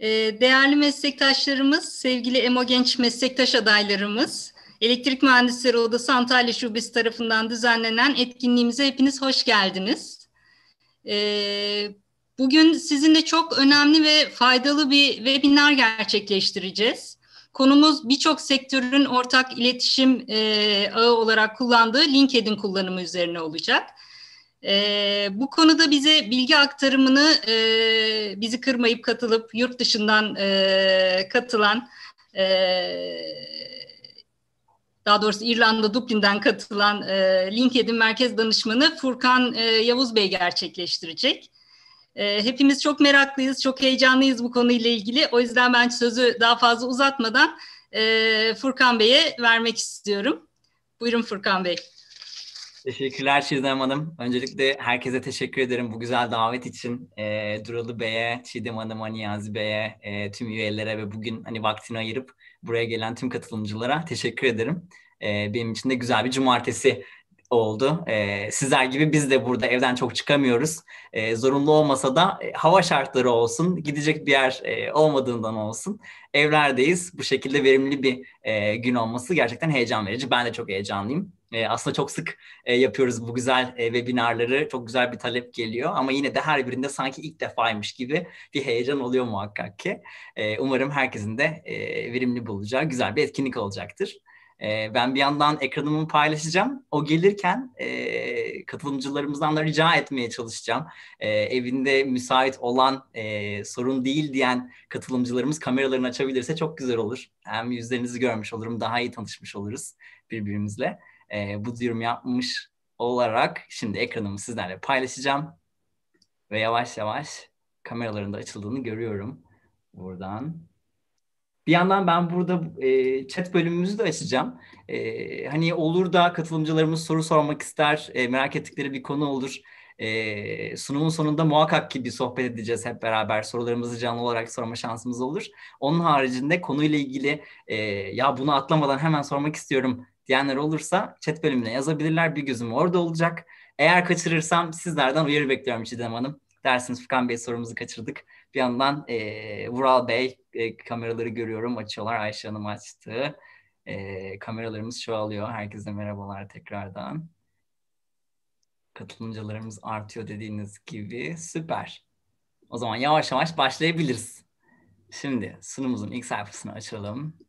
Ee, değerli meslektaşlarımız, sevgili EMO Genç meslektaş adaylarımız, Elektrik Mühendisleri Odası Antalya Şubesi tarafından düzenlenen etkinliğimize hepiniz hoş geldiniz. Ee, bugün sizinle çok önemli ve faydalı bir webinar gerçekleştireceğiz. Konumuz birçok sektörün ortak iletişim e, ağı olarak kullandığı LinkedIn kullanımı üzerine olacak. E, bu konuda bize bilgi aktarımını e, bizi kırmayıp katılıp yurt dışından e, katılan e, daha doğrusu İrlanda Dublin'den katılan e, LinkedIn Merkez Danışmanı Furkan e, Yavuz Bey gerçekleştirecek. E, hepimiz çok meraklıyız, çok heyecanlıyız bu konuyla ilgili. O yüzden ben sözü daha fazla uzatmadan e, Furkan Bey'e vermek istiyorum. Buyurun Furkan Bey. Teşekkürler Çiğdem Hanım. Öncelikle herkese teşekkür ederim bu güzel davet için. E, Duralı Bey'e, Çiğdem Hanım'a, hani Niyazi Bey'e, e, tüm üyelere ve bugün hani vaktini ayırıp buraya gelen tüm katılımcılara teşekkür ederim. E, benim için de güzel bir cumartesi oldu. E, sizler gibi biz de burada evden çok çıkamıyoruz. E, zorunlu olmasa da e, hava şartları olsun, gidecek bir yer e, olmadığından olsun. Evlerdeyiz. Bu şekilde verimli bir e, gün olması gerçekten heyecan verici. Ben de çok heyecanlıyım. E, aslında çok sık e, yapıyoruz bu güzel e, webinarları. Çok güzel bir talep geliyor ama yine de her birinde sanki ilk defaymış gibi bir heyecan oluyor muhakkak ki. E, umarım herkesin de e, verimli bulacağı güzel bir etkinlik olacaktır. E, ben bir yandan ekranımı paylaşacağım. O gelirken e, katılımcılarımızdan da rica etmeye çalışacağım. E, evinde müsait olan e, sorun değil diyen katılımcılarımız kameralarını açabilirse çok güzel olur. Hem yüzlerinizi görmüş olurum, daha iyi tanışmış oluruz birbirimizle e, bu durum yapmış olarak şimdi ekranımı sizlerle paylaşacağım. Ve yavaş yavaş kameraların da açıldığını görüyorum buradan. Bir yandan ben burada e, chat bölümümüzü de açacağım. E, hani olur da katılımcılarımız soru sormak ister, e, merak ettikleri bir konu olur. E, sunumun sonunda muhakkak ki bir sohbet edeceğiz hep beraber. Sorularımızı canlı olarak sorma şansımız olur. Onun haricinde konuyla ilgili e, ya bunu atlamadan hemen sormak istiyorum diyenler olursa chat bölümüne yazabilirler. Bir gözüm orada olacak. Eğer kaçırırsam sizlerden uyarı bekliyorum Çiğdem Hanım. Dersiniz Fukan Bey sorumuzu kaçırdık. Bir yandan e, Vural Bey e, kameraları görüyorum açıyorlar. Ayşe Hanım açtı. E, kameralarımız çoğalıyor. Herkese merhabalar tekrardan. Katılımcılarımız artıyor dediğiniz gibi. Süper. O zaman yavaş yavaş başlayabiliriz. Şimdi sunumumuzun ilk sayfasını açalım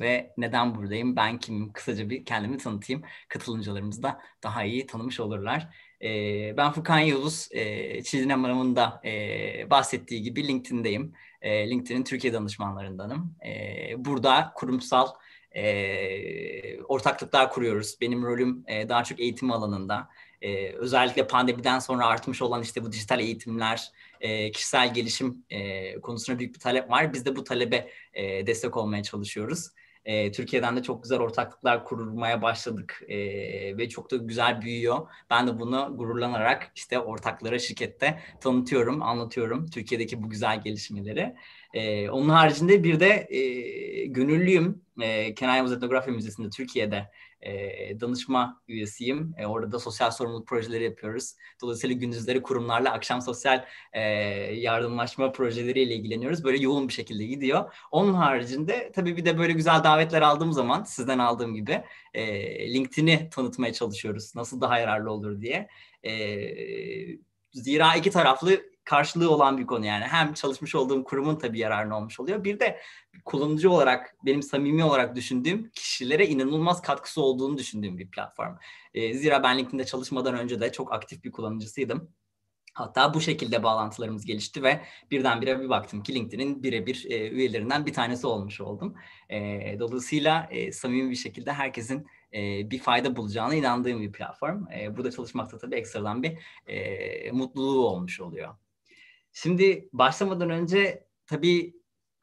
ve neden buradayım, ben kimim kısaca bir kendimi tanıtayım. Katılımcılarımız da daha iyi tanımış olurlar. E, ben Furkan Yavuz, e, Çizginem Hanım'ın e, bahsettiği gibi LinkedIn'deyim. E, LinkedIn'in Türkiye danışmanlarındanım. E, burada kurumsal e, ortaklıklar kuruyoruz. Benim rolüm e, daha çok eğitim alanında. E, özellikle pandemiden sonra artmış olan işte bu dijital eğitimler, e, kişisel gelişim e, konusuna büyük bir talep var. Biz de bu talebe e, destek olmaya çalışıyoruz. E, Türkiye'den de çok güzel ortaklıklar kurmaya başladık e, ve çok da güzel büyüyor. Ben de bunu gururlanarak işte ortaklara şirkette tanıtıyorum, anlatıyorum Türkiye'deki bu güzel gelişmeleri. E, onun haricinde bir de e, gönüllüyüm. E, Kenan Yavuz Etnografi Müzesi'nde Türkiye'de e, danışma üyesiyim. E, orada da sosyal sorumluluk projeleri yapıyoruz. Dolayısıyla gündüzleri kurumlarla, akşam sosyal e, yardımlaşma projeleriyle ilgileniyoruz. Böyle yoğun bir şekilde gidiyor. Onun haricinde tabii bir de böyle güzel davetler aldığım zaman sizden aldığım gibi e, LinkedIn'i tanıtmaya çalışıyoruz. Nasıl daha yararlı olur diye. E, Zira iki taraflı karşılığı olan bir konu yani. Hem çalışmış olduğum kurumun tabii yararına olmuş oluyor. Bir de kullanıcı olarak benim samimi olarak düşündüğüm kişilere inanılmaz katkısı olduğunu düşündüğüm bir platform. Ee, zira ben LinkedIn'de çalışmadan önce de çok aktif bir kullanıcısıydım. Hatta bu şekilde bağlantılarımız gelişti ve birdenbire bir baktım ki LinkedIn'in birebir e, üyelerinden bir tanesi olmuş oldum. E, dolayısıyla e, samimi bir şekilde herkesin e, bir fayda bulacağına inandığım bir platform. E, burada çalışmakta tabii ekstradan bir e, mutluluğu olmuş oluyor. Şimdi başlamadan önce tabii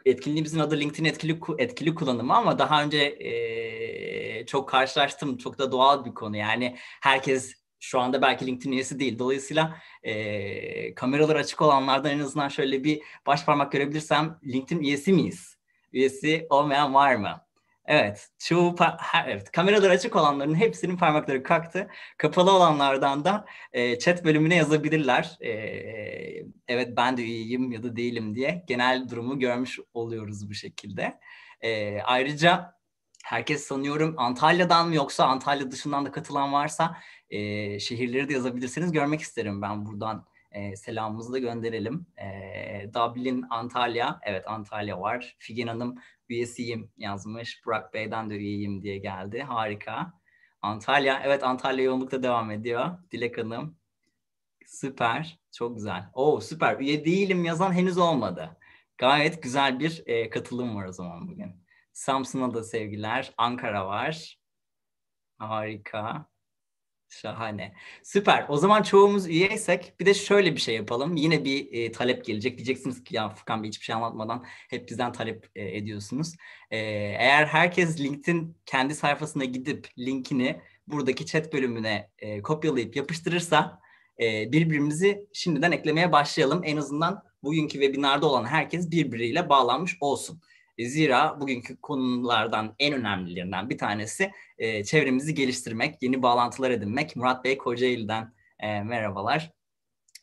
etkinliğimizin adı LinkedIn etkili etkili kullanımı ama daha önce e, çok karşılaştım. Çok da doğal bir konu. Yani herkes şu anda belki LinkedIn üyesi değil. Dolayısıyla e, kameralar açık olanlardan en azından şöyle bir baş parmak görebilirsem LinkedIn üyesi miyiz? Üyesi olmayan var mı? Evet, çoğu her, evet, kameralar açık olanların hepsinin parmakları kalktı. Kapalı olanlardan da e, chat bölümüne yazabilirler. E, evet ben de üyeyim ya da değilim diye genel durumu görmüş oluyoruz bu şekilde. E, ayrıca herkes sanıyorum Antalya'dan mı yoksa Antalya dışından da katılan varsa e, şehirleri de yazabilirseniz görmek isterim ben buradan e, selamımızı da gönderelim. E, Dublin, Antalya, evet Antalya var. Figen Hanım üyesiyim yazmış. Burak Bey'den de üyeyim diye geldi. Harika. Antalya. Evet Antalya yoğunlukta devam ediyor. Dilek Hanım. Süper. Çok güzel. Oo süper. Üye değilim yazan henüz olmadı. Gayet güzel bir e, katılım var o zaman bugün. Samsun'a da sevgiler. Ankara var. Harika. Şahane. Süper. O zaman çoğumuz üyeysek bir de şöyle bir şey yapalım. Yine bir e, talep gelecek. Diyeceksiniz ki ya Fukan Bey hiçbir şey anlatmadan hep bizden talep e, ediyorsunuz. E, eğer herkes LinkedIn kendi sayfasına gidip linkini buradaki chat bölümüne e, kopyalayıp yapıştırırsa e, birbirimizi şimdiden eklemeye başlayalım. En azından bugünkü webinarda olan herkes birbiriyle bağlanmış olsun. E, zira bugünkü konulardan en önemlilerinden bir tanesi e, çevremizi geliştirmek, yeni bağlantılar edinmek. Murat Bey Kocaeli'den e, merhabalar.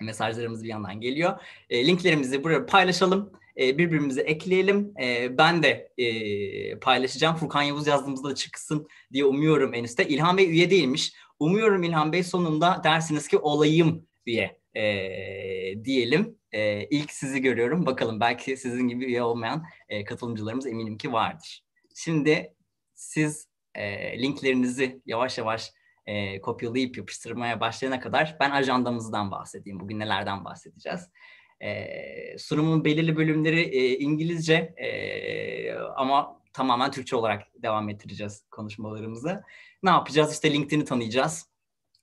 Mesajlarımız bir yandan geliyor. E, linklerimizi buraya paylaşalım. E, birbirimize ekleyelim. E, ben de e, paylaşacağım. Furkan Yavuz yazdığımızda da çıksın diye umuyorum en üstte. İlhan Bey üye değilmiş. Umuyorum İlhan Bey sonunda dersiniz ki olayım diye e, diyelim. E, ilk sizi görüyorum. Bakalım belki sizin gibi üye olmayan e, katılımcılarımız eminim ki vardır. Şimdi siz e, linklerinizi yavaş yavaş e, kopyalayıp yapıştırmaya başlayana kadar ben ajandamızdan bahsedeyim. Bugün nelerden bahsedeceğiz. E, sunumun belirli bölümleri e, İngilizce e, ama tamamen Türkçe olarak devam ettireceğiz konuşmalarımızı. Ne yapacağız? İşte LinkedIn'i tanıyacağız.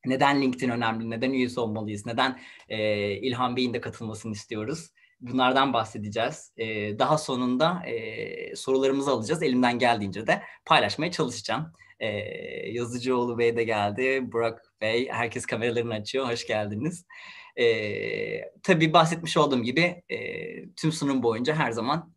Neden LinkedIn önemli? Neden üyesi olmalıyız? Neden e, İlhan Bey'in de katılmasını istiyoruz? Bunlardan bahsedeceğiz. E, daha sonunda e, sorularımızı alacağız. Elimden geldiğince de paylaşmaya çalışacağım. E, Yazıcıoğlu Bey de geldi. Burak Bey, herkes kameralarını açıyor. Hoş geldiniz. E, tabii bahsetmiş olduğum gibi e, tüm sunum boyunca her zaman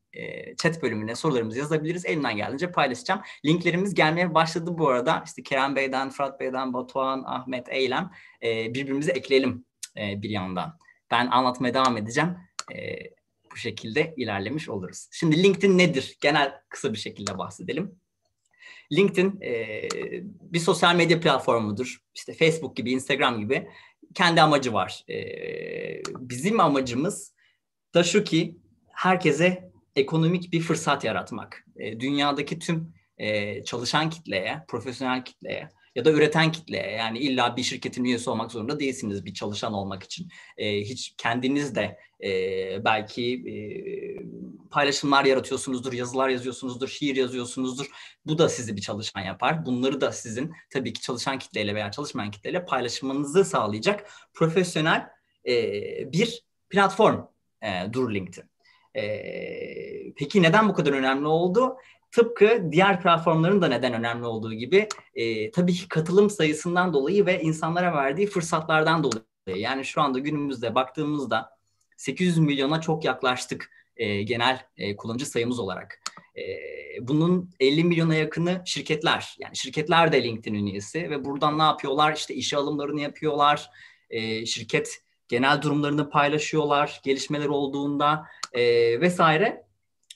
chat bölümüne sorularımızı yazabiliriz. Elimden geldiğince paylaşacağım. Linklerimiz gelmeye başladı bu arada. İşte Kerem Bey'den, Fırat Bey'den, Batuhan, Ahmet, Eylem e, birbirimizi ekleyelim bir yandan. Ben anlatmaya devam edeceğim. bu şekilde ilerlemiş oluruz. Şimdi LinkedIn nedir? Genel kısa bir şekilde bahsedelim. LinkedIn bir sosyal medya platformudur. İşte Facebook gibi, Instagram gibi kendi amacı var. bizim amacımız da şu ki herkese ekonomik bir fırsat yaratmak. E, dünyadaki tüm e, çalışan kitleye, profesyonel kitleye ya da üreten kitleye yani illa bir şirketin üyesi olmak zorunda değilsiniz bir çalışan olmak için. E, hiç kendiniz de e, belki e, paylaşımlar yaratıyorsunuzdur, yazılar yazıyorsunuzdur, şiir yazıyorsunuzdur. Bu da sizi bir çalışan yapar. Bunları da sizin tabii ki çalışan kitleyle veya çalışmayan kitleyle paylaşmanızı sağlayacak profesyonel e, bir platform e, Dur LinkedIn. E, peki neden bu kadar önemli oldu? Tıpkı diğer platformların da neden önemli olduğu gibi e, tabii ki katılım sayısından dolayı ve insanlara verdiği fırsatlardan dolayı. Yani şu anda günümüzde baktığımızda 800 milyona çok yaklaştık e, genel e, kullanıcı sayımız olarak. E, bunun 50 milyona yakını şirketler. Yani şirketler de LinkedIn üyesi ve buradan ne yapıyorlar? İşte işe alımlarını yapıyorlar. E, şirket genel durumlarını paylaşıyorlar. Gelişmeler olduğunda e, vesaire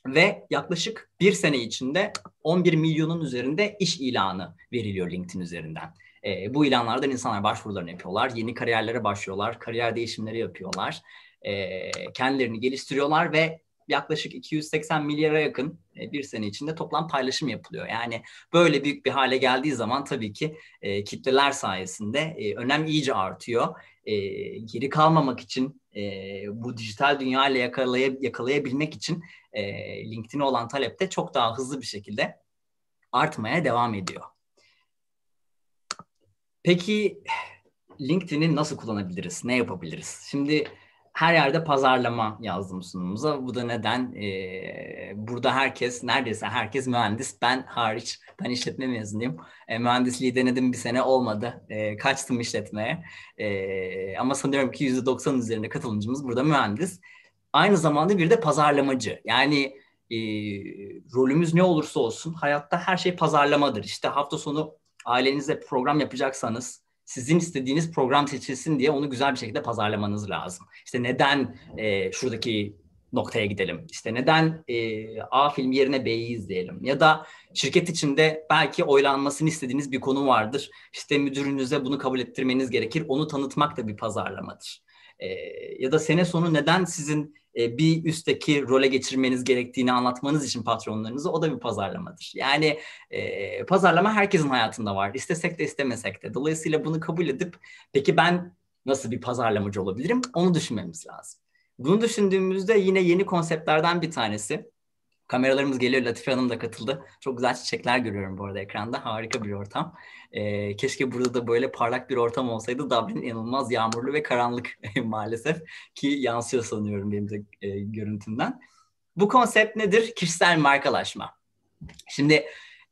ve yaklaşık bir sene içinde 11 milyonun üzerinde iş ilanı veriliyor LinkedIn üzerinden. E, bu ilanlardan insanlar başvurularını yapıyorlar, yeni kariyerlere başlıyorlar, kariyer değişimleri yapıyorlar, e, kendilerini geliştiriyorlar ve yaklaşık 280 milyara yakın e, bir sene içinde toplam paylaşım yapılıyor. Yani böyle büyük bir hale geldiği zaman tabii ki e, kitleler sayesinde e, önem iyice artıyor. E, geri kalmamak için e, bu dijital dünya ile yakalaya, yakalayabilmek için e, LinkedIn'e olan talep de çok daha hızlı bir şekilde artmaya devam ediyor. Peki LinkedIn'i nasıl kullanabiliriz? Ne yapabiliriz? Şimdi her yerde pazarlama yazdım sunumumuza. Bu da neden? E, burada herkes, neredeyse herkes mühendis. Ben hariç, ben işletme mezunuyum. E, mühendisliği denedim bir sene olmadı. E, kaçtım işletmeye. E, ama sanıyorum ki %90 üzerinde katılımcımız burada mühendis. Aynı zamanda bir de pazarlamacı. Yani e, rolümüz ne olursa olsun hayatta her şey pazarlamadır. İşte hafta sonu ailenizle program yapacaksanız sizin istediğiniz program seçilsin diye onu güzel bir şekilde pazarlamanız lazım. İşte neden e, şuradaki noktaya gidelim? İşte neden e, A film yerine B'yi izleyelim? Ya da şirket içinde belki oylanmasını istediğiniz bir konu vardır. İşte müdürünüze bunu kabul ettirmeniz gerekir. Onu tanıtmak da bir pazarlamadır. E, ya da sene sonu neden sizin e, bir üstteki role geçirmeniz gerektiğini anlatmanız için patronlarınızı o da bir pazarlamadır. Yani e, pazarlama herkesin hayatında var. İstesek de istemesek de. Dolayısıyla bunu kabul edip peki ben nasıl bir pazarlamacı olabilirim onu düşünmemiz lazım. Bunu düşündüğümüzde yine yeni konseptlerden bir tanesi Kameralarımız geliyor. Latife Hanım da katıldı. Çok güzel çiçekler görüyorum bu arada ekranda. Harika bir ortam. Ee, keşke burada da böyle parlak bir ortam olsaydı. Dublin inanılmaz yağmurlu ve karanlık maalesef ki yansıyor sanıyorum benim de e, görüntümden. Bu konsept nedir? Kişisel markalaşma. Şimdi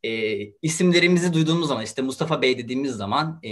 e, isimlerimizi duyduğumuz zaman işte Mustafa Bey dediğimiz zaman e,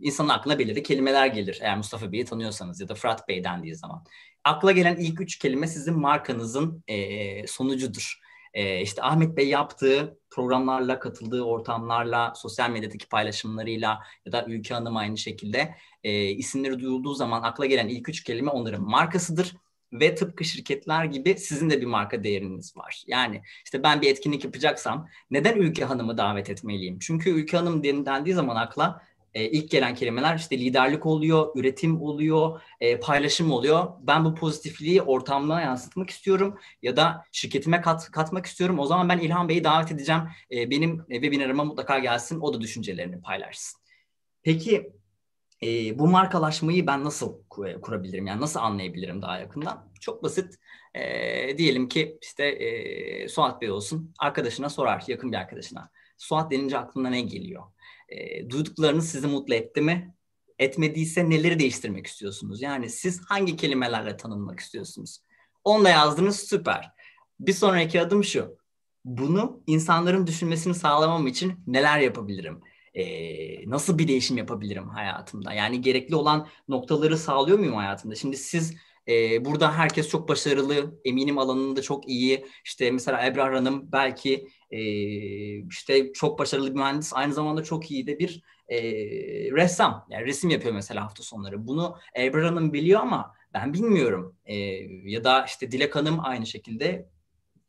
insanın aklına belirli kelimeler gelir. Eğer Mustafa Bey'i tanıyorsanız ya da Fırat Bey dendiği zaman. Akla gelen ilk üç kelime sizin markanızın e, sonucudur. E, işte Ahmet Bey yaptığı programlarla, katıldığı ortamlarla, sosyal medyadaki paylaşımlarıyla ya da Ülke Hanım aynı şekilde e, isimleri duyulduğu zaman akla gelen ilk üç kelime onların markasıdır ve tıpkı şirketler gibi sizin de bir marka değeriniz var. Yani işte ben bir etkinlik yapacaksam neden Ülke Hanım'ı davet etmeliyim? Çünkü Ülke Hanım denildiği zaman akla e, ilk gelen kelimeler işte liderlik oluyor, üretim oluyor, e, paylaşım oluyor. Ben bu pozitifliği ortamlığa yansıtmak istiyorum ya da şirketime kat, katmak istiyorum. O zaman ben İlhan Bey'i davet edeceğim. E, benim webinarıma mutlaka gelsin, o da düşüncelerini paylaşsın. Peki e, bu markalaşmayı ben nasıl kurabilirim? Yani nasıl anlayabilirim daha yakından? Çok basit. E, diyelim ki işte e, Suat Bey olsun. Arkadaşına sorar, yakın bir arkadaşına. Suat denince aklına ne geliyor? E, duyduklarınız sizi mutlu etti mi? Etmediyse neleri değiştirmek istiyorsunuz? Yani siz hangi kelimelerle tanınmak istiyorsunuz? Onu da yazdınız süper. Bir sonraki adım şu. Bunu insanların düşünmesini sağlamam için neler yapabilirim? e, nasıl bir değişim yapabilirim hayatımda? Yani gerekli olan noktaları sağlıyor muyum hayatımda? Şimdi siz e, burada herkes çok başarılı, eminim alanında çok iyi. İşte mesela Ebrar Hanım belki e, işte çok başarılı bir mühendis, aynı zamanda çok iyi de bir e, ressam. Yani resim yapıyor mesela hafta sonları. Bunu Ebrar Hanım biliyor ama ben bilmiyorum. E, ya da işte Dilek Hanım aynı şekilde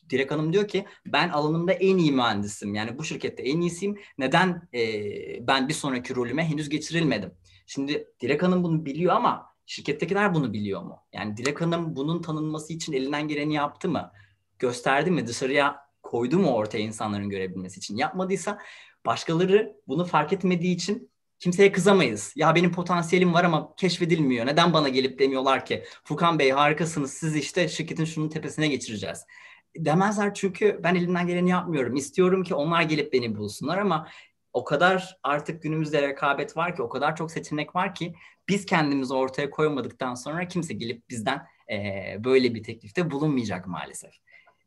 Dilek Hanım diyor ki ben alanımda en iyi mühendisim. Yani bu şirkette en iyisiyim. Neden e, ben bir sonraki rolüme henüz geçirilmedim? Şimdi Dilek Hanım bunu biliyor ama şirkettekiler bunu biliyor mu? Yani Dilek Hanım bunun tanınması için elinden geleni yaptı mı? Gösterdi mi? Dışarıya koydu mu ortaya insanların görebilmesi için? Yapmadıysa başkaları bunu fark etmediği için kimseye kızamayız. Ya benim potansiyelim var ama keşfedilmiyor. Neden bana gelip demiyorlar ki Fukan Bey harikasınız siz işte şirketin şunun tepesine geçireceğiz demezler çünkü ben elimden geleni yapmıyorum. İstiyorum ki onlar gelip beni bulsunlar ama o kadar artık günümüzde rekabet var ki, o kadar çok seçenek var ki biz kendimizi ortaya koymadıktan sonra kimse gelip bizden e, böyle bir teklifte bulunmayacak maalesef.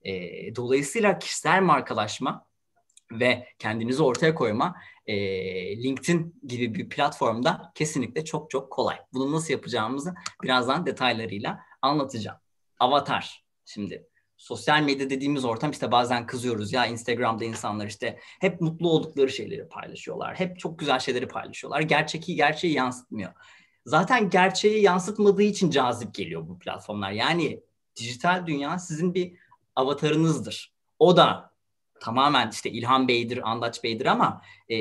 E, dolayısıyla kişisel markalaşma ve kendinizi ortaya koyma e, LinkedIn gibi bir platformda kesinlikle çok çok kolay. Bunu nasıl yapacağımızı birazdan detaylarıyla anlatacağım. Avatar şimdi sosyal medya dediğimiz ortam işte bazen kızıyoruz ya Instagram'da insanlar işte hep mutlu oldukları şeyleri paylaşıyorlar. Hep çok güzel şeyleri paylaşıyorlar. Gerçeki gerçeği yansıtmıyor. Zaten gerçeği yansıtmadığı için cazip geliyor bu platformlar. Yani dijital dünya sizin bir avatarınızdır. O da tamamen işte İlhan Bey'dir, Andaç Bey'dir ama e,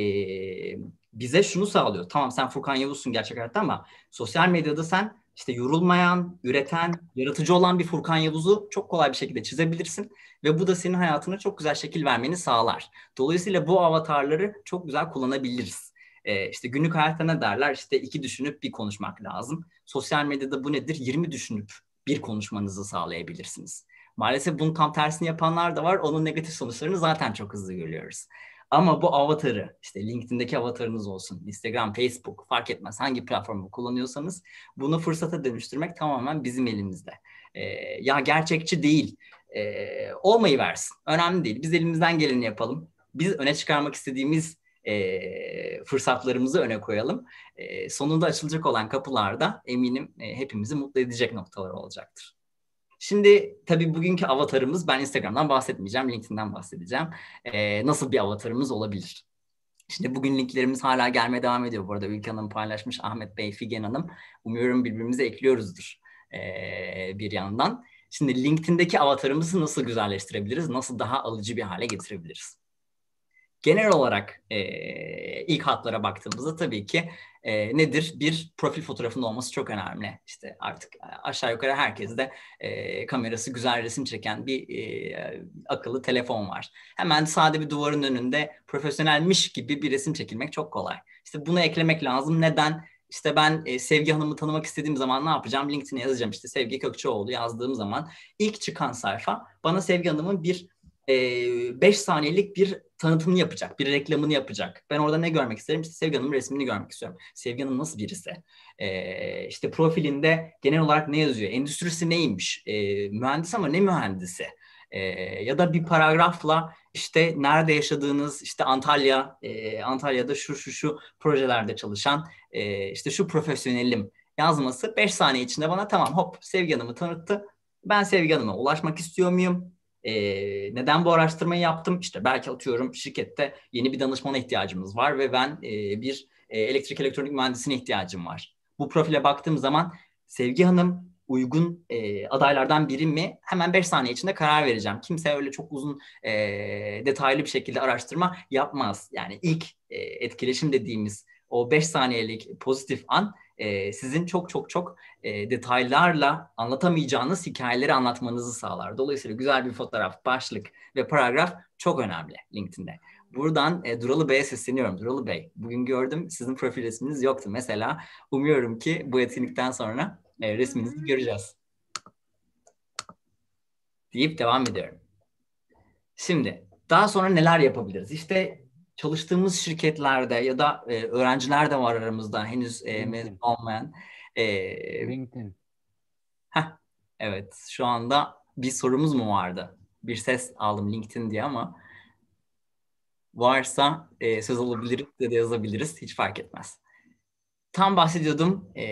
bize şunu sağlıyor. Tamam sen Furkan Yavuz'sun gerçek hayatta ama sosyal medyada sen işte yorulmayan, üreten, yaratıcı olan bir Furkan Yavuz'u çok kolay bir şekilde çizebilirsin ve bu da senin hayatına çok güzel şekil vermeni sağlar. Dolayısıyla bu avatarları çok güzel kullanabiliriz. Ee, işte günlük hayatta ne derler? İşte iki düşünüp bir konuşmak lazım. Sosyal medyada bu nedir? 20 düşünüp bir konuşmanızı sağlayabilirsiniz. Maalesef bunun tam tersini yapanlar da var. Onun negatif sonuçlarını zaten çok hızlı görüyoruz. Ama bu avatarı işte LinkedIn'deki avatarınız olsun, Instagram, Facebook fark etmez hangi platformu kullanıyorsanız bunu fırsata dönüştürmek tamamen bizim elimizde. Ee, ya gerçekçi değil. Ee, olmayı versin. Önemli değil. Biz elimizden geleni yapalım. Biz öne çıkarmak istediğimiz e, fırsatlarımızı öne koyalım. E, sonunda açılacak olan kapılarda eminim e, hepimizi mutlu edecek noktalar olacaktır. Şimdi tabii bugünkü avatarımız, ben Instagram'dan bahsetmeyeceğim, LinkedIn'den bahsedeceğim. Ee, nasıl bir avatarımız olabilir? Şimdi bugün linklerimiz hala gelmeye devam ediyor. Bu arada Ülke Hanım paylaşmış, Ahmet Bey, Figen Hanım. Umuyorum birbirimize ekliyoruzdur ee, bir yandan. Şimdi LinkedIn'deki avatarımızı nasıl güzelleştirebiliriz? Nasıl daha alıcı bir hale getirebiliriz? Genel olarak e, ilk hatlara baktığımızda tabii ki e, nedir? Bir profil fotoğrafının olması çok önemli. İşte artık e, aşağı yukarı herkes de e, kamerası güzel resim çeken bir e, akıllı telefon var. Hemen sade bir duvarın önünde profesyonelmiş gibi bir resim çekilmek çok kolay. İşte bunu eklemek lazım. Neden? İşte ben e, Sevgi Hanım'ı tanımak istediğim zaman ne yapacağım? LinkedIn'e yazacağım işte Sevgi Kökçeoğlu yazdığım zaman ilk çıkan sayfa bana Sevgi Hanım'ın bir 5 e, saniyelik bir tanıtımını yapacak, bir reklamını yapacak. Ben orada ne görmek isterim? İşte Sevgi Hanım'ın resmini görmek istiyorum. Sevgi Hanım nasıl birisi? Ee, işte profilinde genel olarak ne yazıyor? Endüstrisi neymiş? Ee, mühendis ama ne mühendisi? Ee, ya da bir paragrafla işte nerede yaşadığınız, işte Antalya, e, Antalya'da şu şu şu projelerde çalışan, e, işte şu profesyonelim yazması 5 saniye içinde bana tamam hop Sevgi Hanım'ı tanıttı. Ben Sevgi Hanım'a ulaşmak istiyor muyum? E, neden bu araştırmayı yaptım? İşte belki atıyorum şirkette yeni bir danışmana ihtiyacımız var ve ben e, bir e, elektrik elektronik mühendisine ihtiyacım var. Bu profile baktığım zaman Sevgi Hanım uygun e, adaylardan biri mi? Hemen 5 saniye içinde karar vereceğim. Kimse öyle çok uzun e, detaylı bir şekilde araştırma yapmaz. Yani ilk e, etkileşim dediğimiz o 5 saniyelik pozitif an e, sizin çok çok çok e, detaylarla anlatamayacağınız hikayeleri anlatmanızı sağlar. Dolayısıyla güzel bir fotoğraf, başlık ve paragraf çok önemli LinkedIn'de. Buradan e, Duralı Bey'e sesleniyorum. Duralı Bey, bugün gördüm sizin profil resminiz yoktu mesela. Umuyorum ki bu etkinlikten sonra e, resminizi göreceğiz. Deyip devam ediyorum. Şimdi daha sonra neler yapabiliriz? İşte çalıştığımız şirketlerde ya da e, öğrenciler de var aramızda henüz e, mezun olmayan. E, LinkedIn. Heh, evet şu anda bir sorumuz mu vardı? Bir ses aldım LinkedIn diye ama varsa e, söz alabiliriz ya da yazabiliriz hiç fark etmez. Tam bahsediyordum e,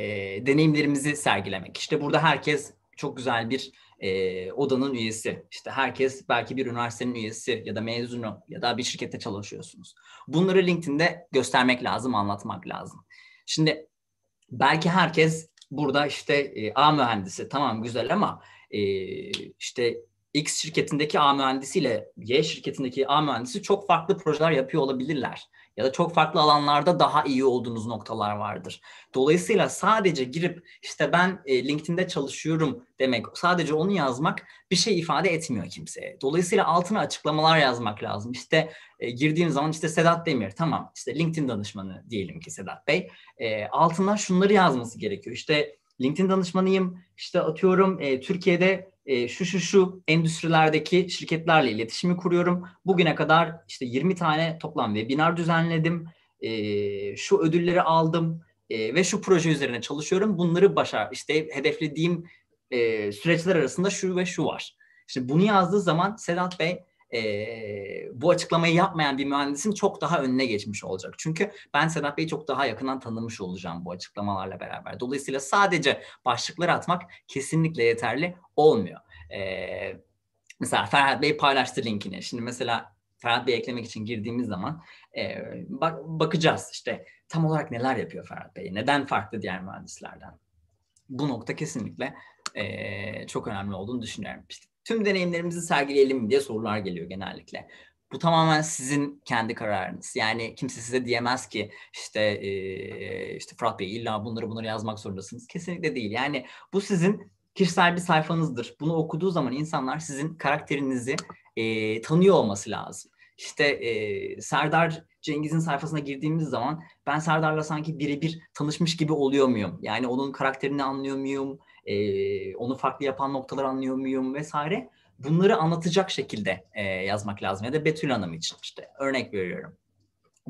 deneyimlerimizi sergilemek. İşte burada herkes çok güzel bir e, odanın üyesi. İşte herkes belki bir üniversitenin üyesi ya da mezunu ya da bir şirkette çalışıyorsunuz. Bunları LinkedIn'de göstermek lazım, anlatmak lazım. Şimdi belki herkes burada işte e, A mühendisi tamam güzel ama e, işte X şirketindeki A mühendisiyle Y şirketindeki A mühendisi çok farklı projeler yapıyor olabilirler ya da çok farklı alanlarda daha iyi olduğunuz noktalar vardır. Dolayısıyla sadece girip işte ben e, LinkedIn'de çalışıyorum demek, sadece onu yazmak bir şey ifade etmiyor kimseye. Dolayısıyla altına açıklamalar yazmak lazım. İşte e, girdiğim zaman işte Sedat Demir tamam işte LinkedIn danışmanı diyelim ki Sedat Bey. E, altından şunları yazması gerekiyor. İşte LinkedIn danışmanıyım. İşte atıyorum e, Türkiye'de e, şu şu şu endüstrilerdeki şirketlerle iletişimi kuruyorum. Bugüne kadar işte 20 tane toplam webinar düzenledim. E, şu ödülleri aldım e, ve şu proje üzerine çalışıyorum. Bunları başar. İşte hedeflediğim e, süreçler arasında şu ve şu var. Şimdi bunu yazdığı zaman Sedat Bey e, bu açıklamayı yapmayan bir mühendisin çok daha önüne geçmiş olacak. Çünkü ben Sedat Bey'i çok daha yakından tanımış olacağım bu açıklamalarla beraber. Dolayısıyla sadece başlıkları atmak kesinlikle yeterli olmuyor. E, mesela Ferhat Bey paylaştı linkini. Şimdi mesela Ferhat Bey eklemek için girdiğimiz zaman e, bak, bakacağız işte tam olarak neler yapıyor Ferhat Bey, neden farklı diğer mühendislerden. Bu nokta kesinlikle e, çok önemli olduğunu düşünüyorum. İşte tüm deneyimlerimizi sergileyelim diye sorular geliyor genellikle. Bu tamamen sizin kendi kararınız. Yani kimse size diyemez ki işte e, işte Fırat Bey illa bunları bunları yazmak zorundasınız. Kesinlikle değil. Yani bu sizin kişisel bir sayfanızdır. Bunu okuduğu zaman insanlar sizin karakterinizi e, tanıyor olması lazım. İşte e, Serdar Cengiz'in sayfasına girdiğimiz zaman ben Serdar'la sanki birebir tanışmış gibi oluyor muyum? Yani onun karakterini anlıyor muyum? e, onu farklı yapan noktalar anlıyor muyum vesaire. Bunları anlatacak şekilde e, yazmak lazım ya da Betül Hanım için işte örnek veriyorum.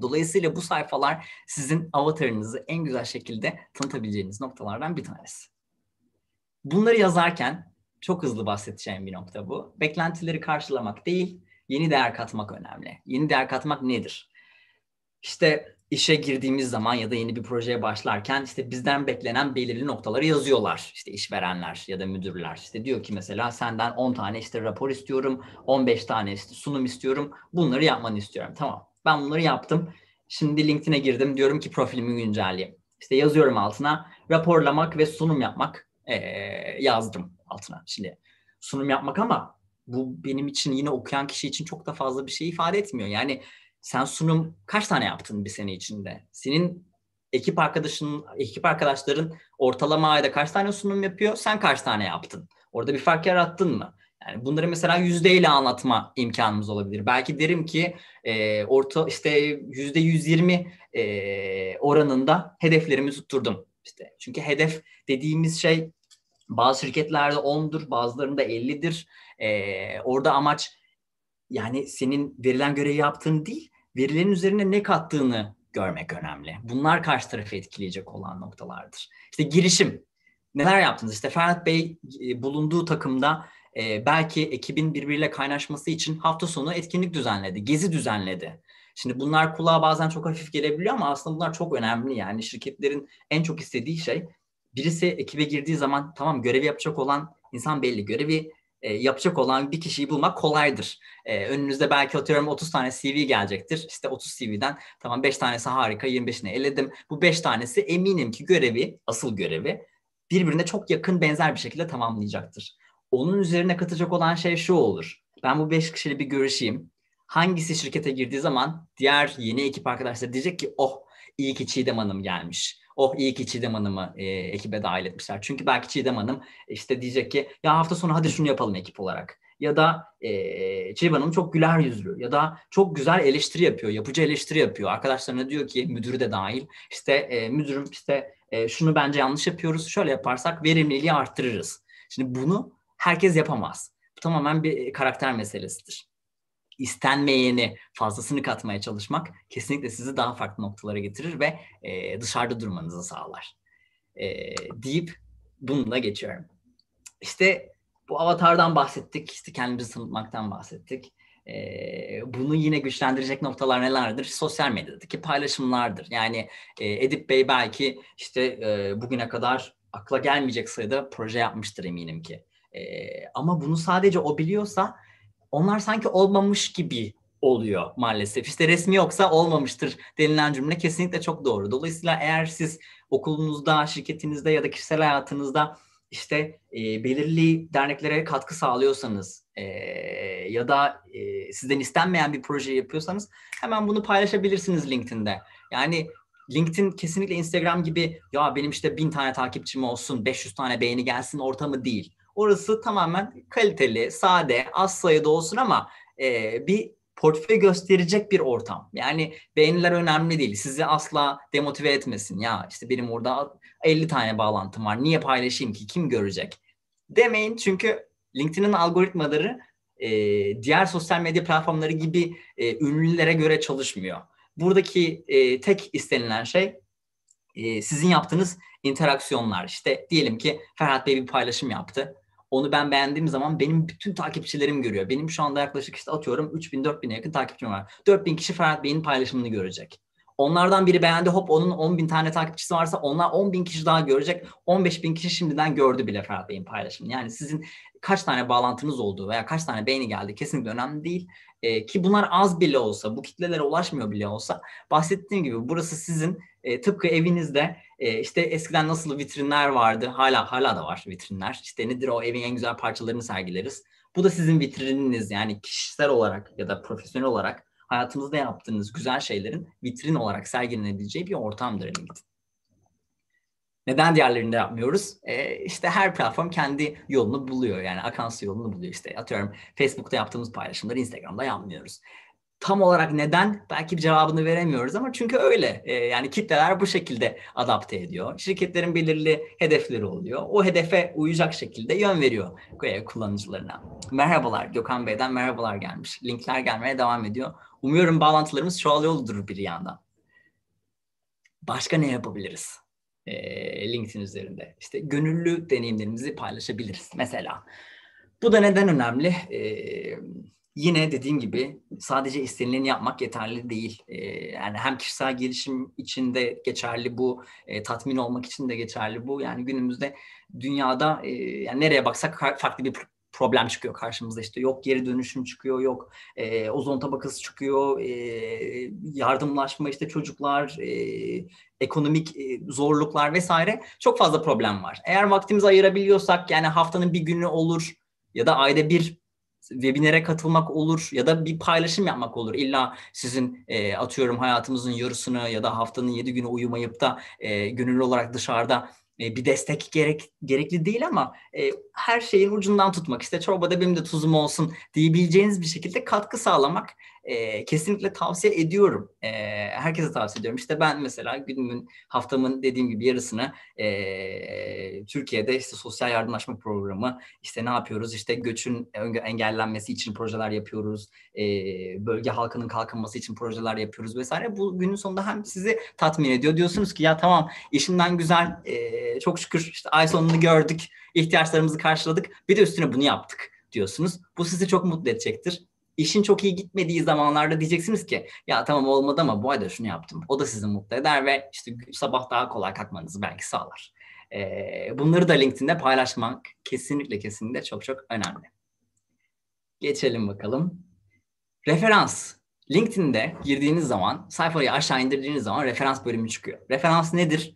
Dolayısıyla bu sayfalar sizin avatarınızı en güzel şekilde tanıtabileceğiniz noktalardan bir tanesi. Bunları yazarken çok hızlı bahsedeceğim bir nokta bu. Beklentileri karşılamak değil, yeni değer katmak önemli. Yeni değer katmak nedir? İşte işe girdiğimiz zaman ya da yeni bir projeye başlarken işte bizden beklenen belirli noktaları yazıyorlar. İşte işverenler ya da müdürler. işte diyor ki mesela senden 10 tane işte rapor istiyorum, 15 tane işte sunum istiyorum. Bunları yapmanı istiyorum. Tamam. Ben bunları yaptım. Şimdi LinkedIn'e girdim. Diyorum ki profilimi güncelleyeyim. İşte yazıyorum altına raporlamak ve sunum yapmak ee, yazdım altına. Şimdi sunum yapmak ama bu benim için yine okuyan kişi için çok da fazla bir şey ifade etmiyor. Yani sen sunum kaç tane yaptın bir sene içinde? Senin ekip arkadaşın, ekip arkadaşların ortalama ayda kaç tane sunum yapıyor? Sen kaç tane yaptın? Orada bir fark yarattın mı? Yani bunları mesela yüzdeyle anlatma imkanımız olabilir. Belki derim ki e, orta işte yüzde 120 e, oranında hedeflerimi tutturdum. İşte çünkü hedef dediğimiz şey bazı şirketlerde 10'dur, bazılarında 50'dir. E, orada amaç yani senin verilen görevi yaptığın değil, verilerin üzerine ne kattığını görmek önemli. Bunlar karşı tarafı etkileyecek olan noktalardır. İşte girişim. Neler yaptınız? İşte Ferhat Bey e, bulunduğu takımda e, belki ekibin birbiriyle kaynaşması için hafta sonu etkinlik düzenledi, gezi düzenledi. Şimdi bunlar kulağa bazen çok hafif gelebiliyor ama aslında bunlar çok önemli. Yani şirketlerin en çok istediği şey birisi ekibe girdiği zaman tamam görevi yapacak olan insan belli. Görevi e, yapacak olan bir kişiyi bulmak kolaydır. E, önünüzde belki atıyorum 30 tane CV gelecektir. İşte 30 CV'den tamam 5 tanesi harika 25'ini eledim. Bu 5 tanesi eminim ki görevi, asıl görevi birbirine çok yakın benzer bir şekilde tamamlayacaktır. Onun üzerine katacak olan şey şu olur. Ben bu 5 kişiyle bir görüşeyim. Hangisi şirkete girdiği zaman diğer yeni ekip arkadaşları diyecek ki oh iyi ki Çiğdem Hanım gelmiş oh iyi ki Çiğdem Hanım'ı e, ekibe dahil etmişler. Çünkü belki Çiğdem Hanım işte diyecek ki ya hafta sonu hadi şunu yapalım ekip olarak. Ya da e, Çiğdem Hanım çok güler yüzlü ya da çok güzel eleştiri yapıyor, yapıcı eleştiri yapıyor. Arkadaşlarına diyor ki müdürü de dahil işte e, müdürüm işte e, şunu bence yanlış yapıyoruz şöyle yaparsak verimliliği arttırırız. Şimdi bunu herkes yapamaz. Bu tamamen bir karakter meselesidir istenmeyeni fazlasını katmaya çalışmak kesinlikle sizi daha farklı noktalara getirir ve e, dışarıda durmanızı sağlar e, deyip bununla geçiyorum. İşte bu avatardan bahsettik, işte kendimizi tanıtmaktan bahsettik. E, bunu yine güçlendirecek noktalar nelerdir? Sosyal medyadaki paylaşımlardır. Yani e, Edip Bey belki işte e, bugüne kadar akla gelmeyecek sayıda proje yapmıştır eminim ki. E, ama bunu sadece o biliyorsa onlar sanki olmamış gibi oluyor maalesef. İşte resmi yoksa olmamıştır denilen cümle kesinlikle çok doğru. Dolayısıyla eğer siz okulunuzda, şirketinizde ya da kişisel hayatınızda işte e, belirli derneklere katkı sağlıyorsanız e, ya da e, sizden istenmeyen bir proje yapıyorsanız hemen bunu paylaşabilirsiniz LinkedIn'de. Yani LinkedIn kesinlikle Instagram gibi ya benim işte bin tane takipçim olsun, 500 tane beğeni gelsin ortamı değil. Orası tamamen kaliteli, sade, az sayıda olsun ama e, bir portföy gösterecek bir ortam. Yani beğeniler önemli değil. Sizi asla demotive etmesin. Ya işte benim orada 50 tane bağlantım var. Niye paylaşayım ki? Kim görecek? Demeyin çünkü LinkedIn'in algoritmaları e, diğer sosyal medya platformları gibi e, ünlülere göre çalışmıyor. Buradaki e, tek istenilen şey e, sizin yaptığınız interaksiyonlar. İşte diyelim ki Ferhat Bey bir paylaşım yaptı. Onu ben beğendiğim zaman benim bütün takipçilerim görüyor. Benim şu anda yaklaşık işte atıyorum 3000-4000'e yakın takipçim var. 4000 kişi Ferhat Bey'in paylaşımını görecek. Onlardan biri beğendi hop onun 10 bin tane takipçisi varsa onlar 10 bin kişi daha görecek. 15 bin kişi şimdiden gördü bile Ferhat Bey'in paylaşımını. Yani sizin kaç tane bağlantınız olduğu veya kaç tane beğeni geldi kesinlikle önemli değil. E, ki bunlar az bile olsa, bu kitlelere ulaşmıyor bile olsa bahsettiğim gibi burası sizin e, tıpkı evinizde e, işte eskiden nasıl vitrinler vardı hala hala da var vitrinler. İşte nedir o evin en güzel parçalarını sergileriz. Bu da sizin vitrininiz yani kişisel olarak ya da profesyonel olarak hayatınızda yaptığınız güzel şeylerin vitrin olarak sergilenebileceği bir ortamdır LinkedIn. Neden diğerlerinde yapmıyoruz? E, işte her platform kendi yolunu buluyor. Yani akan yolunu buluyor işte. Atıyorum Facebook'ta yaptığımız paylaşımları Instagram'da yapmıyoruz tam olarak neden belki cevabını veremiyoruz ama çünkü öyle. E, yani kitleler bu şekilde adapte ediyor. Şirketlerin belirli hedefleri oluyor. O hedefe uyacak şekilde yön veriyor kullanıcılarına. Merhabalar Gökhan Bey'den merhabalar gelmiş. Linkler gelmeye devam ediyor. Umuyorum bağlantılarımız çoğalıyordur bir yandan. Başka ne yapabiliriz? E, LinkedIn üzerinde. İşte gönüllü deneyimlerimizi paylaşabiliriz mesela. Bu da neden önemli? Eee yine dediğim gibi sadece istenileni yapmak yeterli değil. Ee, yani hem kişisel gelişim içinde geçerli bu, e, tatmin olmak için de geçerli bu. Yani günümüzde dünyada e, yani nereye baksak farklı bir problem çıkıyor karşımıza işte yok geri dönüşüm çıkıyor yok e, ozon tabakası çıkıyor e, yardımlaşma işte çocuklar e, ekonomik e, zorluklar vesaire çok fazla problem var. Eğer vaktimizi ayırabiliyorsak yani haftanın bir günü olur ya da ayda bir webinere katılmak olur ya da bir paylaşım yapmak olur. İlla sizin e, atıyorum hayatımızın yarısını ya da haftanın yedi günü uyumayıp da e, gönüllü olarak dışarıda e, bir destek gerek gerekli değil ama e, her şeyin ucundan tutmak işte çorbada benim de tuzum olsun diyebileceğiniz bir şekilde katkı sağlamak e, kesinlikle tavsiye ediyorum. E, herkese tavsiye ediyorum. İşte ben mesela günümün, haftamın dediğim gibi yarısını e, Türkiye'de işte sosyal yardımlaşma programı, işte ne yapıyoruz, işte göçün engellenmesi için projeler yapıyoruz, e, bölge halkının kalkınması için projeler yapıyoruz vesaire. Bu günün sonunda hem sizi tatmin ediyor. Diyorsunuz ki ya tamam işimden güzel, e, çok şükür işte ay sonunu gördük, ihtiyaçlarımızı karşıladık, bir de üstüne bunu yaptık diyorsunuz. Bu sizi çok mutlu edecektir işin çok iyi gitmediği zamanlarda diyeceksiniz ki ya tamam olmadı ama bu ayda şunu yaptım. O da sizi mutlu eder ve işte sabah daha kolay kalkmanızı belki sağlar. Ee, bunları da LinkedIn'de paylaşmak kesinlikle kesinlikle çok çok önemli. Geçelim bakalım. Referans. LinkedIn'de girdiğiniz zaman, sayfayı aşağı indirdiğiniz zaman referans bölümü çıkıyor. Referans nedir?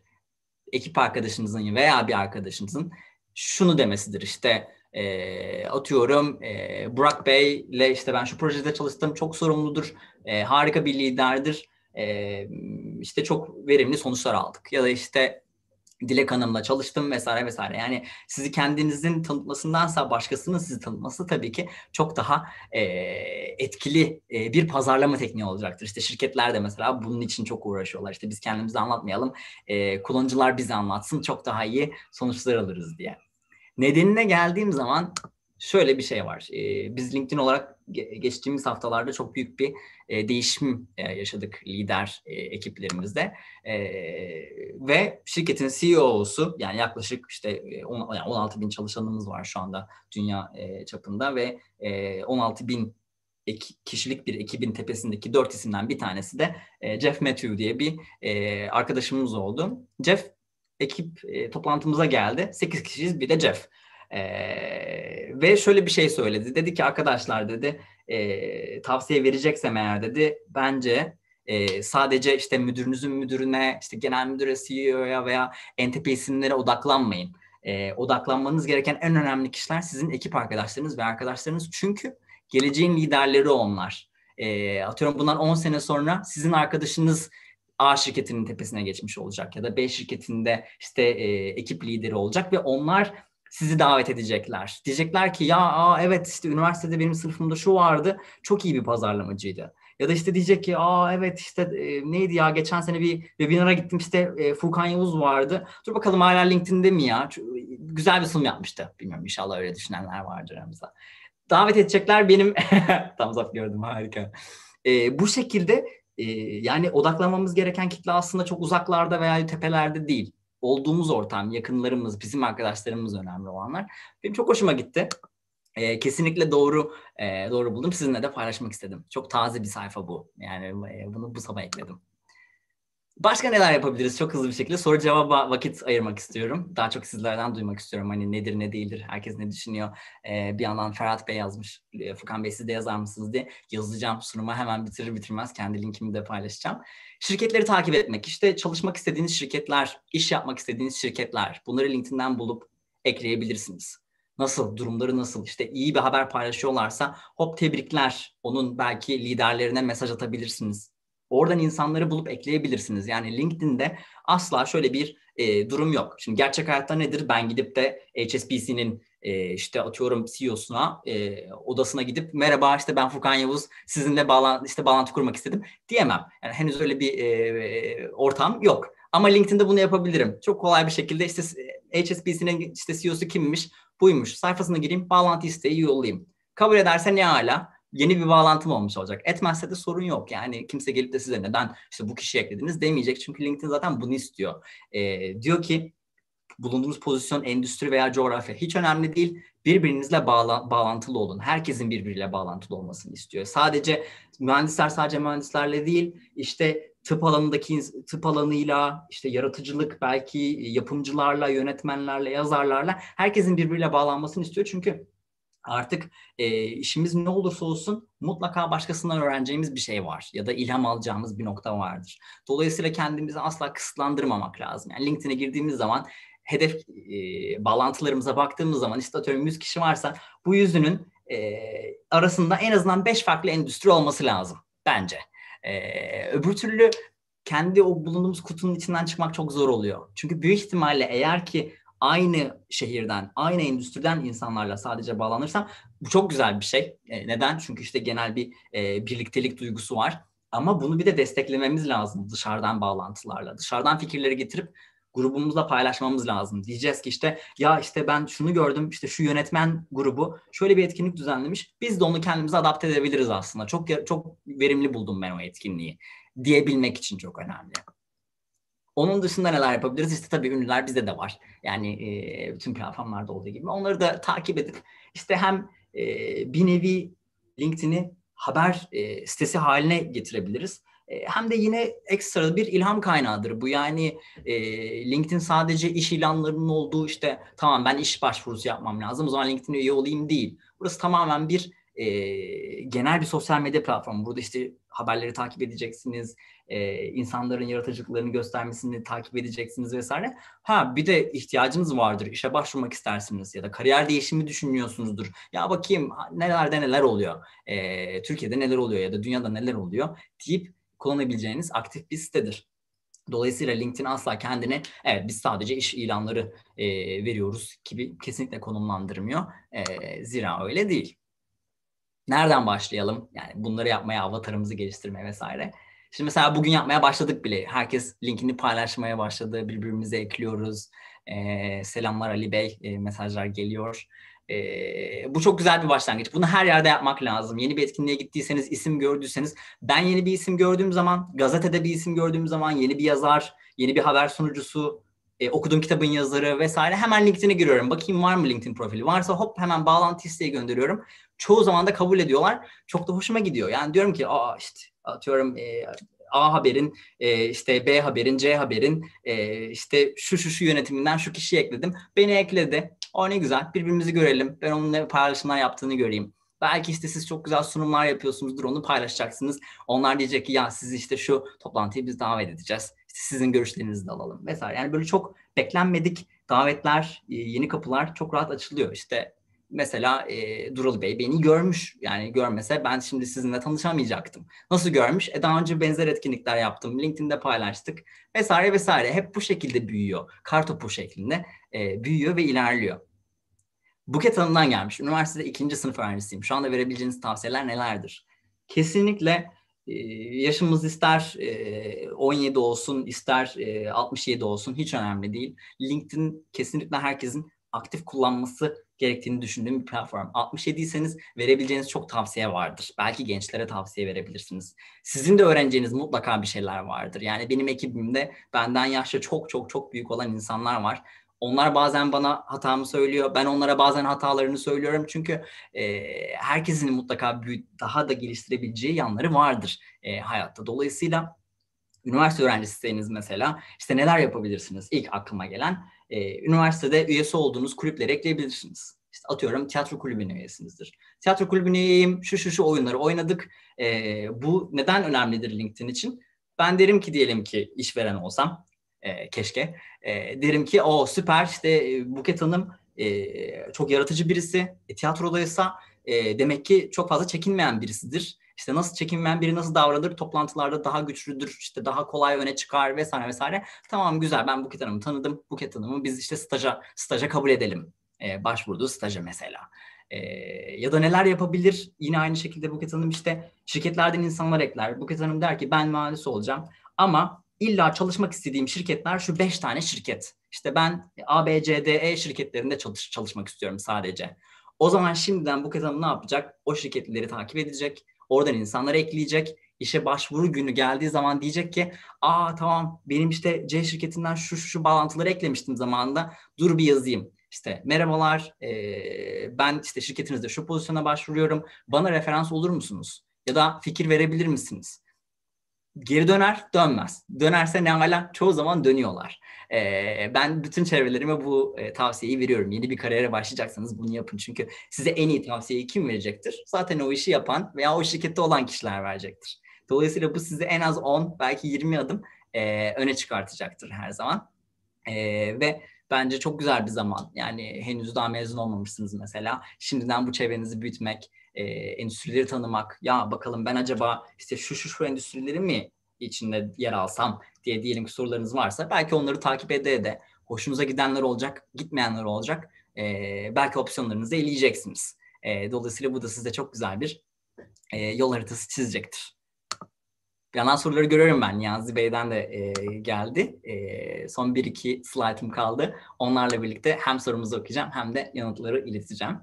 Ekip arkadaşınızın veya bir arkadaşınızın şunu demesidir işte e, atıyorum e, Burak Bey ile işte ben şu projede çalıştım çok sorumludur, e, harika bir liderdir, e, işte çok verimli sonuçlar aldık. Ya da işte Dilek Hanım'la çalıştım vesaire vesaire. Yani sizi kendinizin tanıtmasındansa başkasının sizi tanıtması tabii ki çok daha e, etkili e, bir pazarlama tekniği olacaktır. İşte şirketler de mesela bunun için çok uğraşıyorlar. İşte biz kendimizi anlatmayalım, e, kullanıcılar bizi anlatsın çok daha iyi sonuçlar alırız diye. Nedenine geldiğim zaman şöyle bir şey var. E, biz LinkedIn olarak geçtiğimiz haftalarda çok büyük bir e, değişim e, yaşadık lider e, ekiplerimizde. E, ve şirketin CEO'su yani yaklaşık işte e, on, yani 16 bin çalışanımız var şu anda dünya e, çapında ve e, 16 bin ek, kişilik bir ekibin tepesindeki dört isimden bir tanesi de e, Jeff Matthew diye bir e, arkadaşımız oldu. Jeff ekip e, toplantımıza geldi. 8 kişiyiz bir de Jeff. E, ve şöyle bir şey söyledi. Dedi ki arkadaşlar dedi e, tavsiye vereceksem eğer dedi bence e, sadece işte müdürünüzün müdürüne, işte genel müdüre, CEO'ya veya NTP isimlere odaklanmayın. E, odaklanmanız gereken en önemli kişiler sizin ekip arkadaşlarınız ve arkadaşlarınız. Çünkü geleceğin liderleri onlar. E, atıyorum bundan 10 sene sonra sizin arkadaşınız A şirketinin tepesine geçmiş olacak ya da B şirketinde işte e, ekip lideri olacak ve onlar sizi davet edecekler. Diyecekler ki ya aa, evet işte üniversitede benim sınıfımda şu vardı çok iyi bir pazarlamacıydı. Ya da işte diyecek ki aa evet işte e, neydi ya geçen sene bir webinara gittim işte e, Furkan Yavuz vardı. Dur bakalım hala LinkedIn'de mi ya? Çok, güzel bir sunum yapmıştı. Bilmiyorum inşallah öyle düşünenler vardır aramızda. Davet edecekler benim... Tam zaf gördüm harika. E, bu şekilde ee, yani odaklanmamız gereken kitle aslında çok uzaklarda veya tepelerde değil. Olduğumuz ortam, yakınlarımız, bizim arkadaşlarımız önemli olanlar. Benim çok hoşuma gitti. E, kesinlikle doğru e, doğru buldum. Sizinle de paylaşmak istedim. Çok taze bir sayfa bu. Yani e, bunu bu sabah ekledim. Başka neler yapabiliriz? Çok hızlı bir şekilde soru cevaba vakit ayırmak istiyorum. Daha çok sizlerden duymak istiyorum. Hani nedir ne değildir, herkes ne düşünüyor. Ee, bir yandan Ferhat Bey yazmış, ee, Furkan Bey siz de yazar mısınız diye yazacağım sunuma hemen bitirir bitirmez kendi linkimi de paylaşacağım. Şirketleri takip etmek, işte çalışmak istediğiniz şirketler, iş yapmak istediğiniz şirketler bunları LinkedIn'den bulup ekleyebilirsiniz. Nasıl, durumları nasıl? İşte iyi bir haber paylaşıyorlarsa hop tebrikler. Onun belki liderlerine mesaj atabilirsiniz Oradan insanları bulup ekleyebilirsiniz. Yani LinkedIn'de asla şöyle bir e, durum yok. Şimdi gerçek hayatta nedir? Ben gidip de HSBC'nin e, işte atıyorum CEO'suna e, odasına gidip merhaba işte ben Furkan Yavuz sizinle bağlan işte bağlantı kurmak istedim diyemem. Yani henüz öyle bir e, ortam yok. Ama LinkedIn'de bunu yapabilirim. Çok kolay bir şekilde işte e, HSBC'nin işte CEO'su kimmiş? Buymuş. Sayfasına gireyim, bağlantı isteği yollayayım. Kabul ederse ne hala? yeni bir bağlantım olmuş olacak. Etmezse de sorun yok. Yani kimse gelip de size neden işte bu kişi eklediniz demeyecek. Çünkü LinkedIn zaten bunu istiyor. E, diyor ki bulunduğunuz pozisyon, endüstri veya coğrafya hiç önemli değil. Birbirinizle bağla, bağlantılı olun. Herkesin birbiriyle bağlantılı olmasını istiyor. Sadece mühendisler sadece mühendislerle değil, işte tıp alanındaki tıp alanıyla, işte yaratıcılık belki yapımcılarla, yönetmenlerle, yazarlarla herkesin birbiriyle bağlanmasını istiyor. Çünkü artık e, işimiz ne olursa olsun mutlaka başkasından öğreneceğimiz bir şey var ya da ilham alacağımız bir nokta vardır. Dolayısıyla kendimizi asla kısıtlandırmamak lazım. Yani LinkedIn'e girdiğimiz zaman hedef e, bağlantılarımıza baktığımız zaman işte atıyorum 100 kişi varsa bu yüzünün e, arasında en azından 5 farklı endüstri olması lazım bence. E, öbür türlü kendi o bulunduğumuz kutunun içinden çıkmak çok zor oluyor. Çünkü büyük ihtimalle eğer ki aynı şehirden, aynı endüstriden insanlarla sadece bağlanırsam bu çok güzel bir şey. E, neden? Çünkü işte genel bir e, birliktelik duygusu var. Ama bunu bir de desteklememiz lazım dışarıdan bağlantılarla. Dışarıdan fikirleri getirip grubumuzla paylaşmamız lazım. Diyeceğiz ki işte ya işte ben şunu gördüm işte şu yönetmen grubu şöyle bir etkinlik düzenlemiş. Biz de onu kendimize adapte edebiliriz aslında. Çok çok verimli buldum ben o etkinliği diyebilmek için çok önemli. Onun dışında neler yapabiliriz? İşte tabii ünlüler bizde de var. Yani e, bütün platformlarda olduğu gibi. Onları da takip edip işte hem e, bir nevi LinkedIn'i haber e, sitesi haline getirebiliriz. E, hem de yine ekstra bir ilham kaynağıdır bu. Yani e, LinkedIn sadece iş ilanlarının olduğu işte tamam ben iş başvurusu yapmam lazım o zaman LinkedIn'e üye olayım değil. Burası tamamen bir e, genel bir sosyal medya platformu. Burada işte haberleri takip edeceksiniz, e, insanların yaratıcılıklarını göstermesini takip edeceksiniz vesaire. Ha bir de ihtiyacınız vardır. İşe başvurmak istersiniz ya da kariyer değişimi düşünüyorsunuzdur. Ya bakayım nelerde neler oluyor. E, Türkiye'de neler oluyor ya da dünyada neler oluyor deyip kullanabileceğiniz aktif bir sitedir. Dolayısıyla LinkedIn asla kendini evet biz sadece iş ilanları e, veriyoruz gibi kesinlikle konumlandırmıyor. E, zira öyle değil. Nereden başlayalım? Yani bunları yapmaya, avatarımızı geliştirmeye vesaire. Şimdi mesela bugün yapmaya başladık bile. Herkes linkini paylaşmaya başladı. Birbirimize ekliyoruz. Ee, selamlar Ali Bey. E, mesajlar geliyor. Ee, bu çok güzel bir başlangıç. Bunu her yerde yapmak lazım. Yeni bir etkinliğe gittiyseniz, isim gördüyseniz, ben yeni bir isim gördüğüm zaman, gazetede bir isim gördüğüm zaman, yeni bir yazar, yeni bir haber sunucusu, e, okuduğum kitabın yazarı vesaire hemen LinkedIn'e giriyorum. Bakayım var mı LinkedIn profili? Varsa hop hemen bağlantı isteği gönderiyorum. Çoğu zaman da kabul ediyorlar. Çok da hoşuma gidiyor. Yani diyorum ki aa işte atıyorum e, A Haber'in, e, işte B Haber'in, C Haber'in e, işte şu şu şu yönetiminden şu kişi ekledim. Beni ekledi. O ne güzel. Birbirimizi görelim. Ben onun ne paylaşımlar yaptığını göreyim. Belki işte siz çok güzel sunumlar yapıyorsunuzdur. Onu paylaşacaksınız. Onlar diyecek ki ya siz işte şu toplantıyı biz davet edeceğiz. İşte sizin görüşlerinizi de alalım vesaire. Yani böyle çok beklenmedik davetler, yeni kapılar çok rahat açılıyor. işte mesela e, Dural Bey beni görmüş. Yani görmese ben şimdi sizinle tanışamayacaktım. Nasıl görmüş? E daha önce benzer etkinlikler yaptım. LinkedIn'de paylaştık vesaire vesaire. Hep bu şekilde büyüyor. Kartopu şeklinde e, büyüyor ve ilerliyor. Buket Hanım'dan gelmiş. Üniversitede ikinci sınıf öğrencisiyim. Şu anda verebileceğiniz tavsiyeler nelerdir? Kesinlikle e, yaşımız ister e, 17 olsun, ister e, 67 olsun hiç önemli değil. LinkedIn kesinlikle herkesin aktif kullanması gerektiğini düşündüğüm bir platform. 67 67'yseniz verebileceğiniz çok tavsiye vardır. Belki gençlere tavsiye verebilirsiniz. Sizin de öğreneceğiniz mutlaka bir şeyler vardır. Yani benim ekibimde benden yaşça çok çok çok büyük olan insanlar var. Onlar bazen bana hatamı söylüyor. Ben onlara bazen hatalarını söylüyorum. Çünkü e, herkesin mutlaka büyük, daha da geliştirebileceği yanları vardır e, hayatta. Dolayısıyla üniversite öğrencisiseniz mesela işte neler yapabilirsiniz? İlk aklıma gelen e, üniversitede üyesi olduğunuz kulüplere ekleyebilirsiniz. İşte atıyorum tiyatro kulübüne üyesinizdir. Tiyatro kulübüne üyeyim, şu şu şu oyunları oynadık. E, bu neden önemlidir LinkedIn için? Ben derim ki diyelim ki işveren olsam, e, keşke. E, derim ki o süper işte e, Buket Hanım e, çok yaratıcı birisi, e, tiyatrodaysa e, demek ki çok fazla çekinmeyen birisidir işte nasıl çekinmeyen biri nasıl davranır, toplantılarda daha güçlüdür, işte daha kolay öne çıkar vesaire vesaire. Tamam güzel ben Buket Hanım'ı tanıdım. Buket Hanım'ı biz işte staja, staja kabul edelim. Ee, başvurduğu staja mesela. E, ya da neler yapabilir? Yine aynı şekilde Buket Hanım işte şirketlerden insanlar ekler. Buket Hanım der ki ben mühendis olacağım ama illa çalışmak istediğim şirketler şu beş tane şirket. İşte ben A, B, C, D, E şirketlerinde çalış, çalışmak istiyorum sadece. O zaman şimdiden bu Hanım ne yapacak? O şirketleri takip edecek. Oradan insanları ekleyecek. İşe başvuru günü geldiği zaman diyecek ki aa tamam benim işte C şirketinden şu şu, şu bağlantıları eklemiştim zamanında dur bir yazayım. İşte merhabalar e, ben işte şirketinizde şu pozisyona başvuruyorum bana referans olur musunuz? Ya da fikir verebilir misiniz? geri döner, dönmez. Dönerse ne hala çoğu zaman dönüyorlar. Ee, ben bütün çevrelerime bu e, tavsiyeyi veriyorum. Yeni bir kariyere başlayacaksanız bunu yapın. Çünkü size en iyi tavsiyeyi kim verecektir? Zaten o işi yapan veya o şirkette olan kişiler verecektir. Dolayısıyla bu sizi en az 10 belki 20 adım e, öne çıkartacaktır her zaman. E, ve bence çok güzel bir zaman. Yani henüz daha mezun olmamışsınız mesela. Şimdiden bu çevrenizi büyütmek, e, endüstrileri tanımak. Ya bakalım ben acaba işte şu şu şu endüstrileri mi içinde yer alsam diye diyelim ki sorularınız varsa belki onları takip ede de hoşunuza gidenler olacak, gitmeyenler olacak. E, belki opsiyonlarınızı eleyeceksiniz. E, dolayısıyla bu da size çok güzel bir e, yol haritası çizecektir. Yanan soruları görüyorum ben. Niyazi Bey'den de e, geldi. E, son bir iki slaytım kaldı. Onlarla birlikte hem sorumuzu okuyacağım hem de yanıtları ileteceğim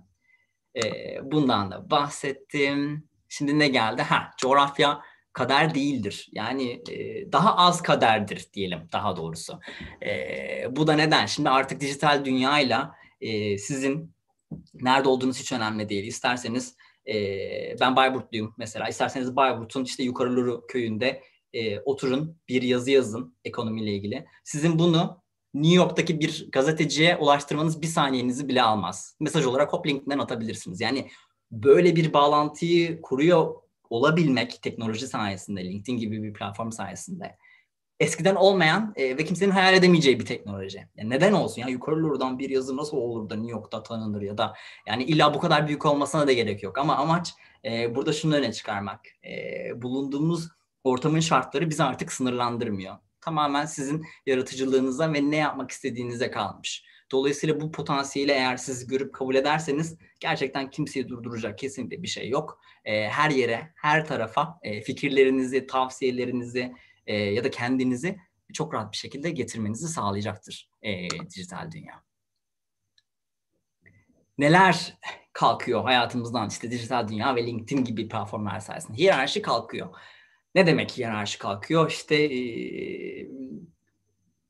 bundan da bahsettim. Şimdi ne geldi? Ha, coğrafya kader değildir. Yani e, daha az kaderdir diyelim daha doğrusu. E, bu da neden? Şimdi artık dijital dünyayla e, sizin nerede olduğunuz hiç önemli değil. İsterseniz e, ben Bayburtluyum mesela. İsterseniz Bayburt'un işte Yukarı köyünde e, oturun bir yazı yazın ekonomiyle ilgili. Sizin bunu New York'taki bir gazeteciye ulaştırmanız bir saniyenizi bile almaz. Mesaj olarak hop Hoplink'ten atabilirsiniz. Yani böyle bir bağlantıyı kuruyor olabilmek teknoloji sayesinde, LinkedIn gibi bir platform sayesinde eskiden olmayan e, ve kimsenin hayal edemeyeceği bir teknoloji. Yani neden olsun? Yani yukarı doğrudan bir yazı nasıl olur da New York'ta tanınır ya da yani illa bu kadar büyük olmasına da gerek yok. Ama amaç e, burada şunu öne çıkarmak. E, bulunduğumuz ortamın şartları bizi artık sınırlandırmıyor tamamen sizin yaratıcılığınıza ve ne yapmak istediğinize kalmış. Dolayısıyla bu potansiyeli eğer siz görüp kabul ederseniz gerçekten kimseyi durduracak kesinlikle bir şey yok. Ee, her yere, her tarafa e, fikirlerinizi, tavsiyelerinizi e, ya da kendinizi çok rahat bir şekilde getirmenizi sağlayacaktır e, dijital dünya. Neler kalkıyor hayatımızdan işte dijital dünya ve LinkedIn gibi platformlar sayesinde? Hiyerarşi kalkıyor ne demek hiyerarşi kalkıyor? İşte e,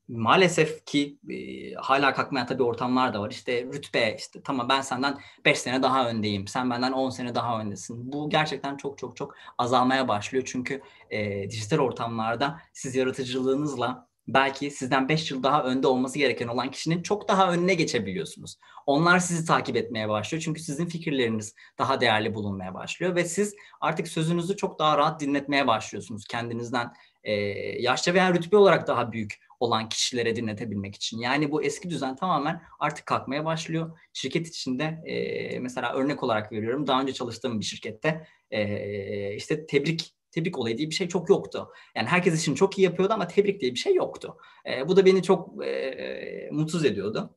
maalesef ki e, hala kalkmayan tabii ortamlar da var. İşte rütbe, işte tamam ben senden 5 sene daha öndeyim, sen benden 10 sene daha öndesin. Bu gerçekten çok çok çok azalmaya başlıyor. Çünkü e, dijital ortamlarda siz yaratıcılığınızla belki sizden 5 yıl daha önde olması gereken olan kişinin çok daha önüne geçebiliyorsunuz. Onlar sizi takip etmeye başlıyor çünkü sizin fikirleriniz daha değerli bulunmaya başlıyor ve siz artık sözünüzü çok daha rahat dinletmeye başlıyorsunuz kendinizden e, yaşça veya rütbe olarak daha büyük olan kişilere dinletebilmek için. Yani bu eski düzen tamamen artık kalkmaya başlıyor. Şirket içinde e, mesela örnek olarak veriyorum daha önce çalıştığım bir şirkette e, işte tebrik tebrik olayı diye bir şey çok yoktu. Yani herkes için çok iyi yapıyordu ama tebrik diye bir şey yoktu. E, bu da beni çok e, mutsuz ediyordu.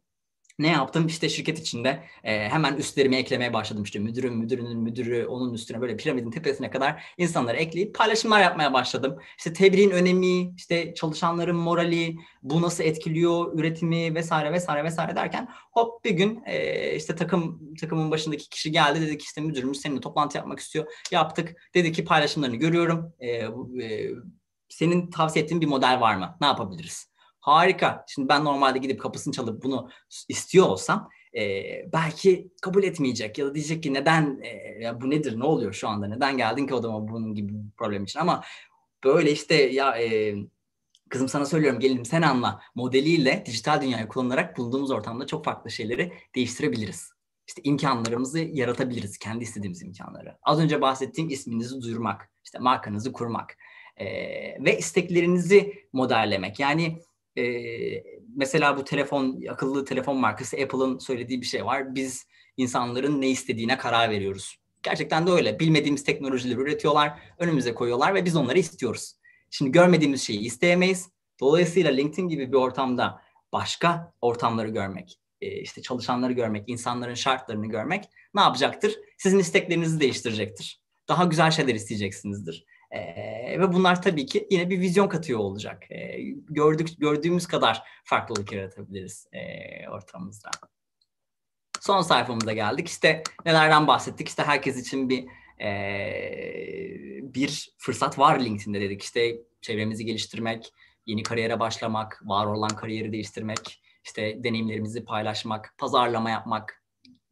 Ne yaptım? İşte şirket içinde e, hemen üstlerimi eklemeye başladım. İşte müdürüm, müdürünün müdürü, onun üstüne böyle piramidin tepesine kadar insanları ekleyip paylaşımlar yapmaya başladım. İşte tebriğin önemi, işte çalışanların morali, bu nasıl etkiliyor üretimi vesaire vesaire vesaire derken hop bir gün e, işte takım takımın başındaki kişi geldi dedi ki işte müdürümüz seninle toplantı yapmak istiyor. Yaptık. Dedi ki paylaşımlarını görüyorum. E, e, senin tavsiye ettiğin bir model var mı? Ne yapabiliriz? Harika. Şimdi ben normalde gidip kapısını çalıp bunu istiyor olsam e, belki kabul etmeyecek ya da diyecek ki neden e, ya bu nedir ne oluyor şu anda neden geldin ki odama bunun gibi bir problem için ama böyle işte ya e, kızım sana söylüyorum gelin sen anla modeliyle dijital dünyayı kullanarak bulunduğumuz ortamda çok farklı şeyleri değiştirebiliriz. İşte imkanlarımızı yaratabiliriz kendi istediğimiz imkanları. Az önce bahsettiğim isminizi duyurmak, işte markanızı kurmak e, ve isteklerinizi modellemek. Yani e, mesela bu telefon akıllı telefon markası Apple'ın söylediği bir şey var. Biz insanların ne istediğine karar veriyoruz. Gerçekten de öyle. Bilmediğimiz teknolojileri üretiyorlar, önümüze koyuyorlar ve biz onları istiyoruz. Şimdi görmediğimiz şeyi isteyemeyiz. Dolayısıyla LinkedIn gibi bir ortamda başka ortamları görmek, işte çalışanları görmek, insanların şartlarını görmek ne yapacaktır? Sizin isteklerinizi değiştirecektir. Daha güzel şeyler isteyeceksinizdir ve bunlar tabii ki yine bir vizyon katıyor olacak. E, gördük gördüğümüz kadar farklılık yaratabiliriz e, ortamımızda. Son sayfamıza geldik. İşte nelerden bahsettik? İşte herkes için bir e, bir fırsat var LinkedIn'de dedik. İşte çevremizi geliştirmek, yeni kariyere başlamak, var olan kariyeri değiştirmek, işte deneyimlerimizi paylaşmak, pazarlama yapmak,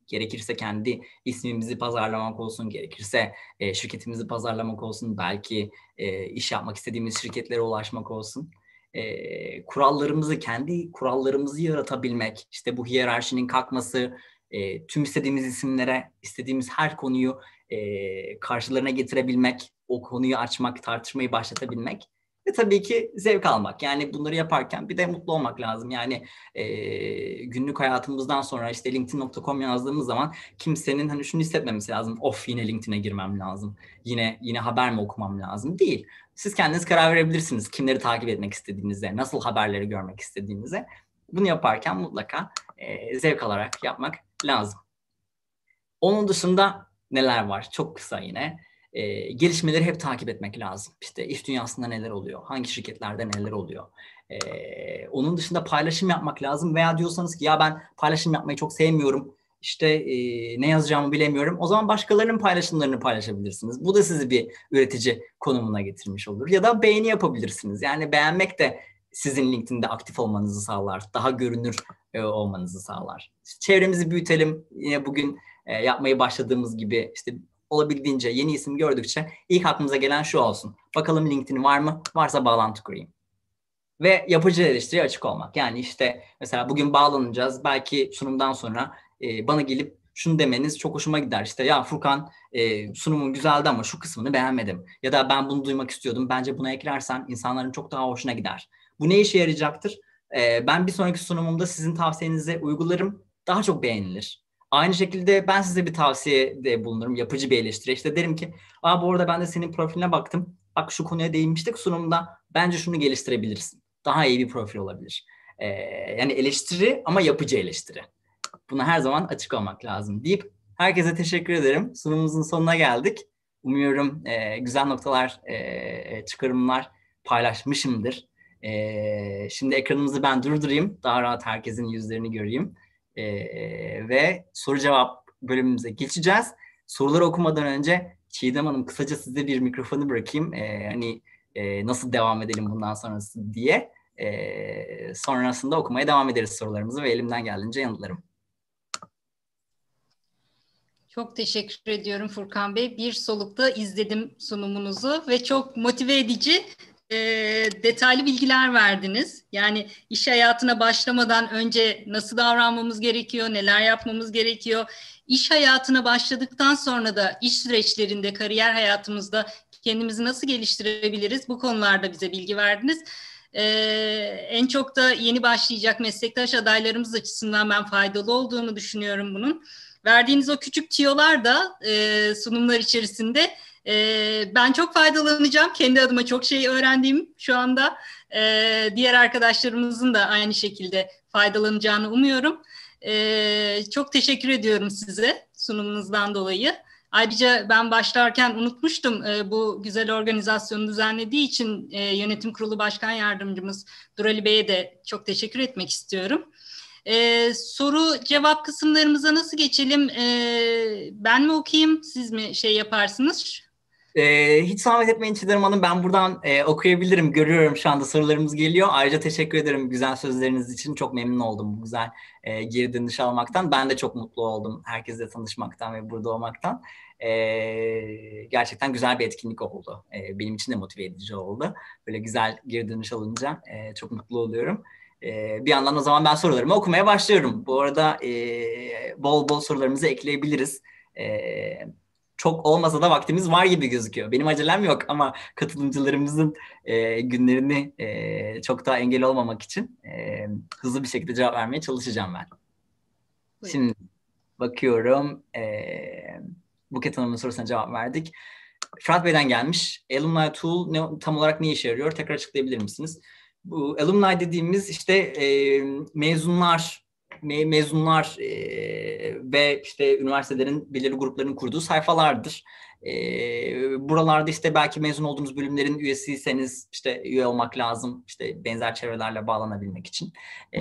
gerekirse kendi ismimizi pazarlamak olsun, gerekirse e, şirketimizi pazarlamak olsun, belki e, iş yapmak istediğimiz şirketlere ulaşmak olsun. E, kurallarımızı, kendi kurallarımızı yaratabilmek, işte bu hiyerarşinin kalkması, e, tüm istediğimiz isimlere, istediğimiz her konuyu e, karşılarına getirebilmek, o konuyu açmak, tartışmayı başlatabilmek ve tabii ki zevk almak. Yani bunları yaparken bir de mutlu olmak lazım. Yani e, günlük hayatımızdan sonra işte linkedin.com yazdığımız zaman kimsenin hani şunu hissetmemesi lazım. Of yine LinkedIn'e girmem lazım. Yine yine haber mi okumam lazım? Değil. Siz kendiniz karar verebilirsiniz kimleri takip etmek istediğinize, nasıl haberleri görmek istediğinize. Bunu yaparken mutlaka e, zevk alarak yapmak lazım. Onun dışında neler var? Çok kısa yine e, gelişmeleri hep takip etmek lazım. İşte iş dünyasında neler oluyor, hangi şirketlerde neler oluyor. E, onun dışında paylaşım yapmak lazım veya diyorsanız ki ya ben paylaşım yapmayı çok sevmiyorum, işte e, ne yazacağımı bilemiyorum. O zaman başkalarının paylaşımlarını paylaşabilirsiniz. Bu da sizi bir üretici konumuna getirmiş olur. Ya da beğeni yapabilirsiniz. Yani beğenmek de sizin LinkedIn'de aktif olmanızı sağlar. Daha görünür e, olmanızı sağlar. Çevremizi büyütelim. Yine bugün e, yapmayı başladığımız gibi işte olabildiğince yeni isim gördükçe ilk aklımıza gelen şu olsun. Bakalım LinkedIn var mı? Varsa bağlantı kurayım. Ve yapıcı eleştiriye açık olmak. Yani işte mesela bugün bağlanacağız. Belki sunumdan sonra e, bana gelip şunu demeniz çok hoşuma gider. İşte ya Furkan e, sunumun güzeldi ama şu kısmını beğenmedim. Ya da ben bunu duymak istiyordum. Bence buna eklersen insanların çok daha hoşuna gider. Bu ne işe yarayacaktır? E, ben bir sonraki sunumumda sizin tavsiyenizi uygularım. Daha çok beğenilir. Aynı şekilde ben size bir tavsiye de bulunurum. Yapıcı bir eleştiri. İşte derim ki Aa, bu arada ben de senin profiline baktım. Bak şu konuya değinmiştik sunumda. Bence şunu geliştirebilirsin. Daha iyi bir profil olabilir. Ee, yani eleştiri ama yapıcı eleştiri. Buna her zaman açık olmak lazım deyip herkese teşekkür ederim. Sunumumuzun sonuna geldik. Umuyorum e, güzel noktalar, e, çıkarımlar paylaşmışımdır. E, şimdi ekranımızı ben durdurayım. Daha rahat herkesin yüzlerini göreyim e, ve soru cevap bölümümüze geçeceğiz. Soruları okumadan önce Çiğdem Hanım kısaca size bir mikrofonu bırakayım. E, hani e, nasıl devam edelim bundan sonrası diye. E, sonrasında okumaya devam ederiz sorularımızı ve elimden geldiğince yanıtlarım. Çok teşekkür ediyorum Furkan Bey. Bir solukta izledim sunumunuzu ve çok motive edici e, detaylı bilgiler verdiniz. Yani iş hayatına başlamadan önce nasıl davranmamız gerekiyor, neler yapmamız gerekiyor. İş hayatına başladıktan sonra da iş süreçlerinde, kariyer hayatımızda kendimizi nasıl geliştirebiliriz? Bu konularda bize bilgi verdiniz. Ee, en çok da yeni başlayacak meslektaş adaylarımız açısından ben faydalı olduğunu düşünüyorum bunun. Verdiğiniz o küçük tiyolar da e, sunumlar içerisinde ee, ben çok faydalanacağım. Kendi adıma çok şey öğrendiğim şu anda. Ee, diğer arkadaşlarımızın da aynı şekilde faydalanacağını umuyorum. Ee, çok teşekkür ediyorum size sunumunuzdan dolayı. Ayrıca ben başlarken unutmuştum e, bu güzel organizasyonu düzenlediği için e, yönetim kurulu başkan yardımcımız Durali Bey'e de çok teşekkür etmek istiyorum. E, soru cevap kısımlarımıza nasıl geçelim? E, ben mi okuyayım siz mi şey yaparsınız? Ee, hiç zahmet etmeyin Çiğdem Hanım. Ben buradan e, okuyabilirim. Görüyorum şu anda sorularımız geliyor. Ayrıca teşekkür ederim güzel sözleriniz için. Çok memnun oldum bu güzel e, geri dönüş almaktan. Ben de çok mutlu oldum herkesle tanışmaktan ve burada olmaktan. E, gerçekten güzel bir etkinlik oldu. E, benim için de motive edici oldu. Böyle güzel geri dönüş alınca e, çok mutlu oluyorum. Ee, bir yandan o zaman ben sorularımı okumaya başlıyorum. Bu arada e, bol bol sorularımızı ekleyebiliriz. E, çok olmasa da vaktimiz var gibi gözüküyor. Benim acelem yok ama katılımcılarımızın e, günlerini e, çok daha engel olmamak için e, hızlı bir şekilde cevap vermeye çalışacağım ben. Buyurun. Şimdi bakıyorum e, Buket Hanım'ın sorusuna cevap verdik. Fırat Bey'den gelmiş. Alumni Tool ne, tam olarak ne işe yarıyor? Tekrar açıklayabilir misiniz? Bu alumni dediğimiz işte e, mezunlar mezunlar e, ve işte üniversitelerin belirli gruplarının kurduğu sayfalardır. E, buralarda işte belki mezun olduğunuz bölümlerin üyesiyseniz işte üye olmak lazım. İşte benzer çevrelerle bağlanabilmek için. E,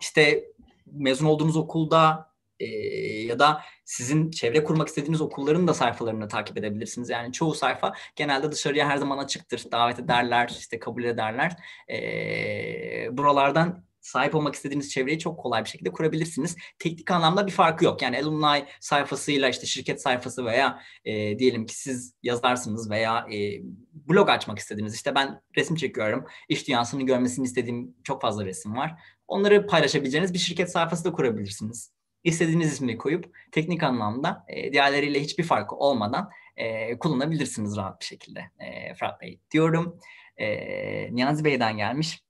işte mezun olduğunuz okulda ya da sizin çevre kurmak istediğiniz okulların da sayfalarını takip edebilirsiniz. Yani çoğu sayfa genelde dışarıya her zaman açıktır. Davet ederler, işte kabul ederler. buralardan sahip olmak istediğiniz çevreyi çok kolay bir şekilde kurabilirsiniz. Teknik anlamda bir farkı yok. Yani alumni sayfasıyla işte şirket sayfası veya e, diyelim ki siz yazarsınız veya e, blog açmak istediğiniz işte ben resim çekiyorum. İş dünyasını görmesini istediğim çok fazla resim var. Onları paylaşabileceğiniz bir şirket sayfası da kurabilirsiniz. İstediğiniz ismi koyup teknik anlamda e, diğerleriyle hiçbir farkı olmadan e, kullanabilirsiniz rahat bir şekilde e, Fırat Bey diyorum. E, Niyazi Bey'den gelmiş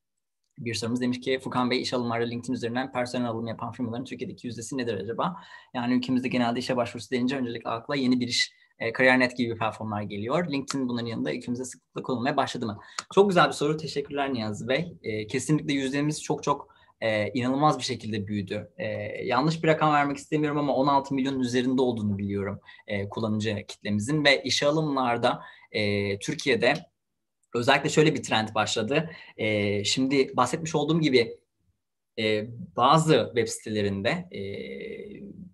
bir sorumuz demiş ki Fukan Bey iş alımlarla LinkedIn üzerinden personel alım yapan firmaların Türkiye'deki yüzdesi nedir acaba? Yani ülkemizde genelde işe başvurusu denince öncelikle akla yeni bir iş e, kariyer.net gibi platformlar geliyor. LinkedIn bunların yanında ülkemizde sıklıkla konulmaya başladı mı? Çok güzel bir soru. Teşekkürler Niyazi Bey. E, kesinlikle yüzlerimiz çok çok e, inanılmaz bir şekilde büyüdü. E, yanlış bir rakam vermek istemiyorum ama 16 milyonun üzerinde olduğunu biliyorum e, kullanıcı kitlemizin ve işe alımlarda e, Türkiye'de özellikle şöyle bir trend başladı. E, şimdi bahsetmiş olduğum gibi e, bazı web sitelerinde e,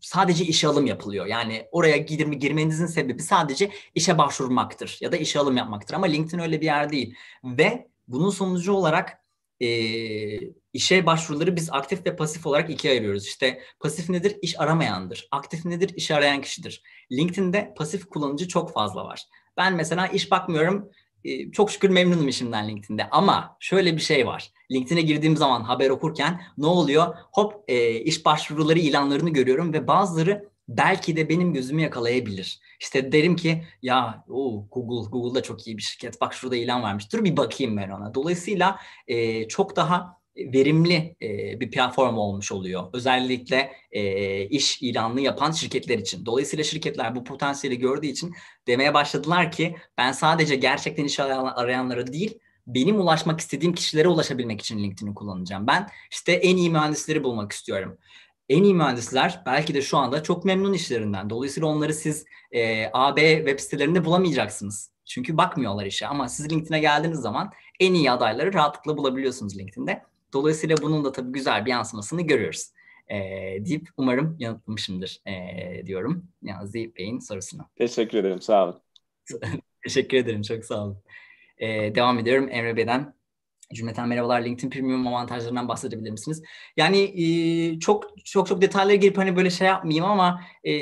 sadece işe alım yapılıyor. Yani oraya girme, girmenizin sebebi sadece işe başvurmaktır ya da işe alım yapmaktır. Ama LinkedIn öyle bir yer değil. Ve bunun sonucu olarak e, işe başvuruları biz aktif ve pasif olarak ikiye ayırıyoruz. İşte pasif nedir? İş aramayandır. Aktif nedir? İş arayan kişidir. LinkedIn'de pasif kullanıcı çok fazla var. Ben mesela iş bakmıyorum çok şükür memnunum işimden LinkedIn'de. Ama şöyle bir şey var. LinkedIn'e girdiğim zaman haber okurken ne oluyor? Hop e, iş başvuruları ilanlarını görüyorum ve bazıları belki de benim gözümü yakalayabilir. İşte derim ki ya o Google Google'da çok iyi bir şirket. Bak şurada ilan vermiş. Dur bir bakayım ben ona. Dolayısıyla e, çok daha verimli bir platform olmuş oluyor. Özellikle iş ilanını yapan şirketler için. Dolayısıyla şirketler bu potansiyeli gördüğü için demeye başladılar ki ben sadece gerçekten iş arayanlara değil benim ulaşmak istediğim kişilere ulaşabilmek için LinkedIn'i kullanacağım. Ben işte en iyi mühendisleri bulmak istiyorum. En iyi mühendisler belki de şu anda çok memnun işlerinden. Dolayısıyla onları siz e, AB web sitelerinde bulamayacaksınız. Çünkü bakmıyorlar işe ama siz LinkedIn'e geldiğiniz zaman en iyi adayları rahatlıkla bulabiliyorsunuz LinkedIn'de. Dolayısıyla bunun da tabii güzel bir yansımasını görüyoruz e, deyip umarım yanıtlamışımdır e, diyorum Niyazi Bey'in sorusuna. Teşekkür ederim, sağ olun. Teşekkür ederim, çok sağ olun. E, devam ediyorum Emre Bey'den Cümleten merhabalar LinkedIn Premium avantajlarından bahsedebilir misiniz? Yani e, çok çok çok detaylara girip hani böyle şey yapmayayım ama e,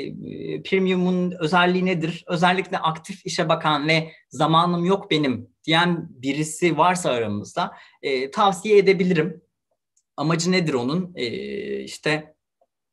Premium'un özelliği nedir? Özellikle aktif işe bakan ve zamanım yok benim diyen birisi varsa aramızda e, tavsiye edebilirim. Amacı nedir onun? E, işte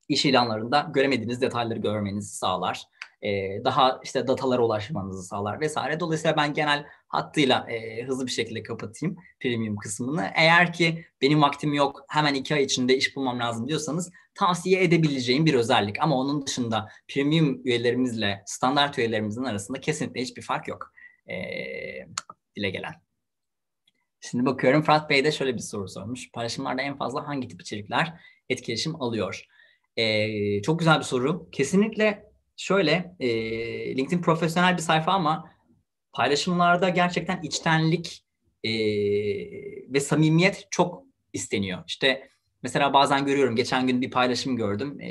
iş ilanlarında göremediğiniz detayları görmenizi sağlar e, daha işte datalara ulaşmanızı sağlar vesaire. Dolayısıyla ben genel hattıyla e, hızlı bir şekilde kapatayım premium kısmını. Eğer ki benim vaktim yok hemen iki ay içinde iş bulmam lazım diyorsanız tavsiye edebileceğim bir özellik. Ama onun dışında premium üyelerimizle standart üyelerimizin arasında kesinlikle hiçbir fark yok e, dile gelen. Şimdi bakıyorum Fırat Bey de şöyle bir soru sormuş. Paylaşımlarda en fazla hangi tip içerikler etkileşim alıyor? Ee, çok güzel bir soru. Kesinlikle Şöyle e, LinkedIn profesyonel bir sayfa ama paylaşımlarda gerçekten içtenlik e, ve samimiyet çok isteniyor. İşte mesela bazen görüyorum geçen gün bir paylaşım gördüm. E,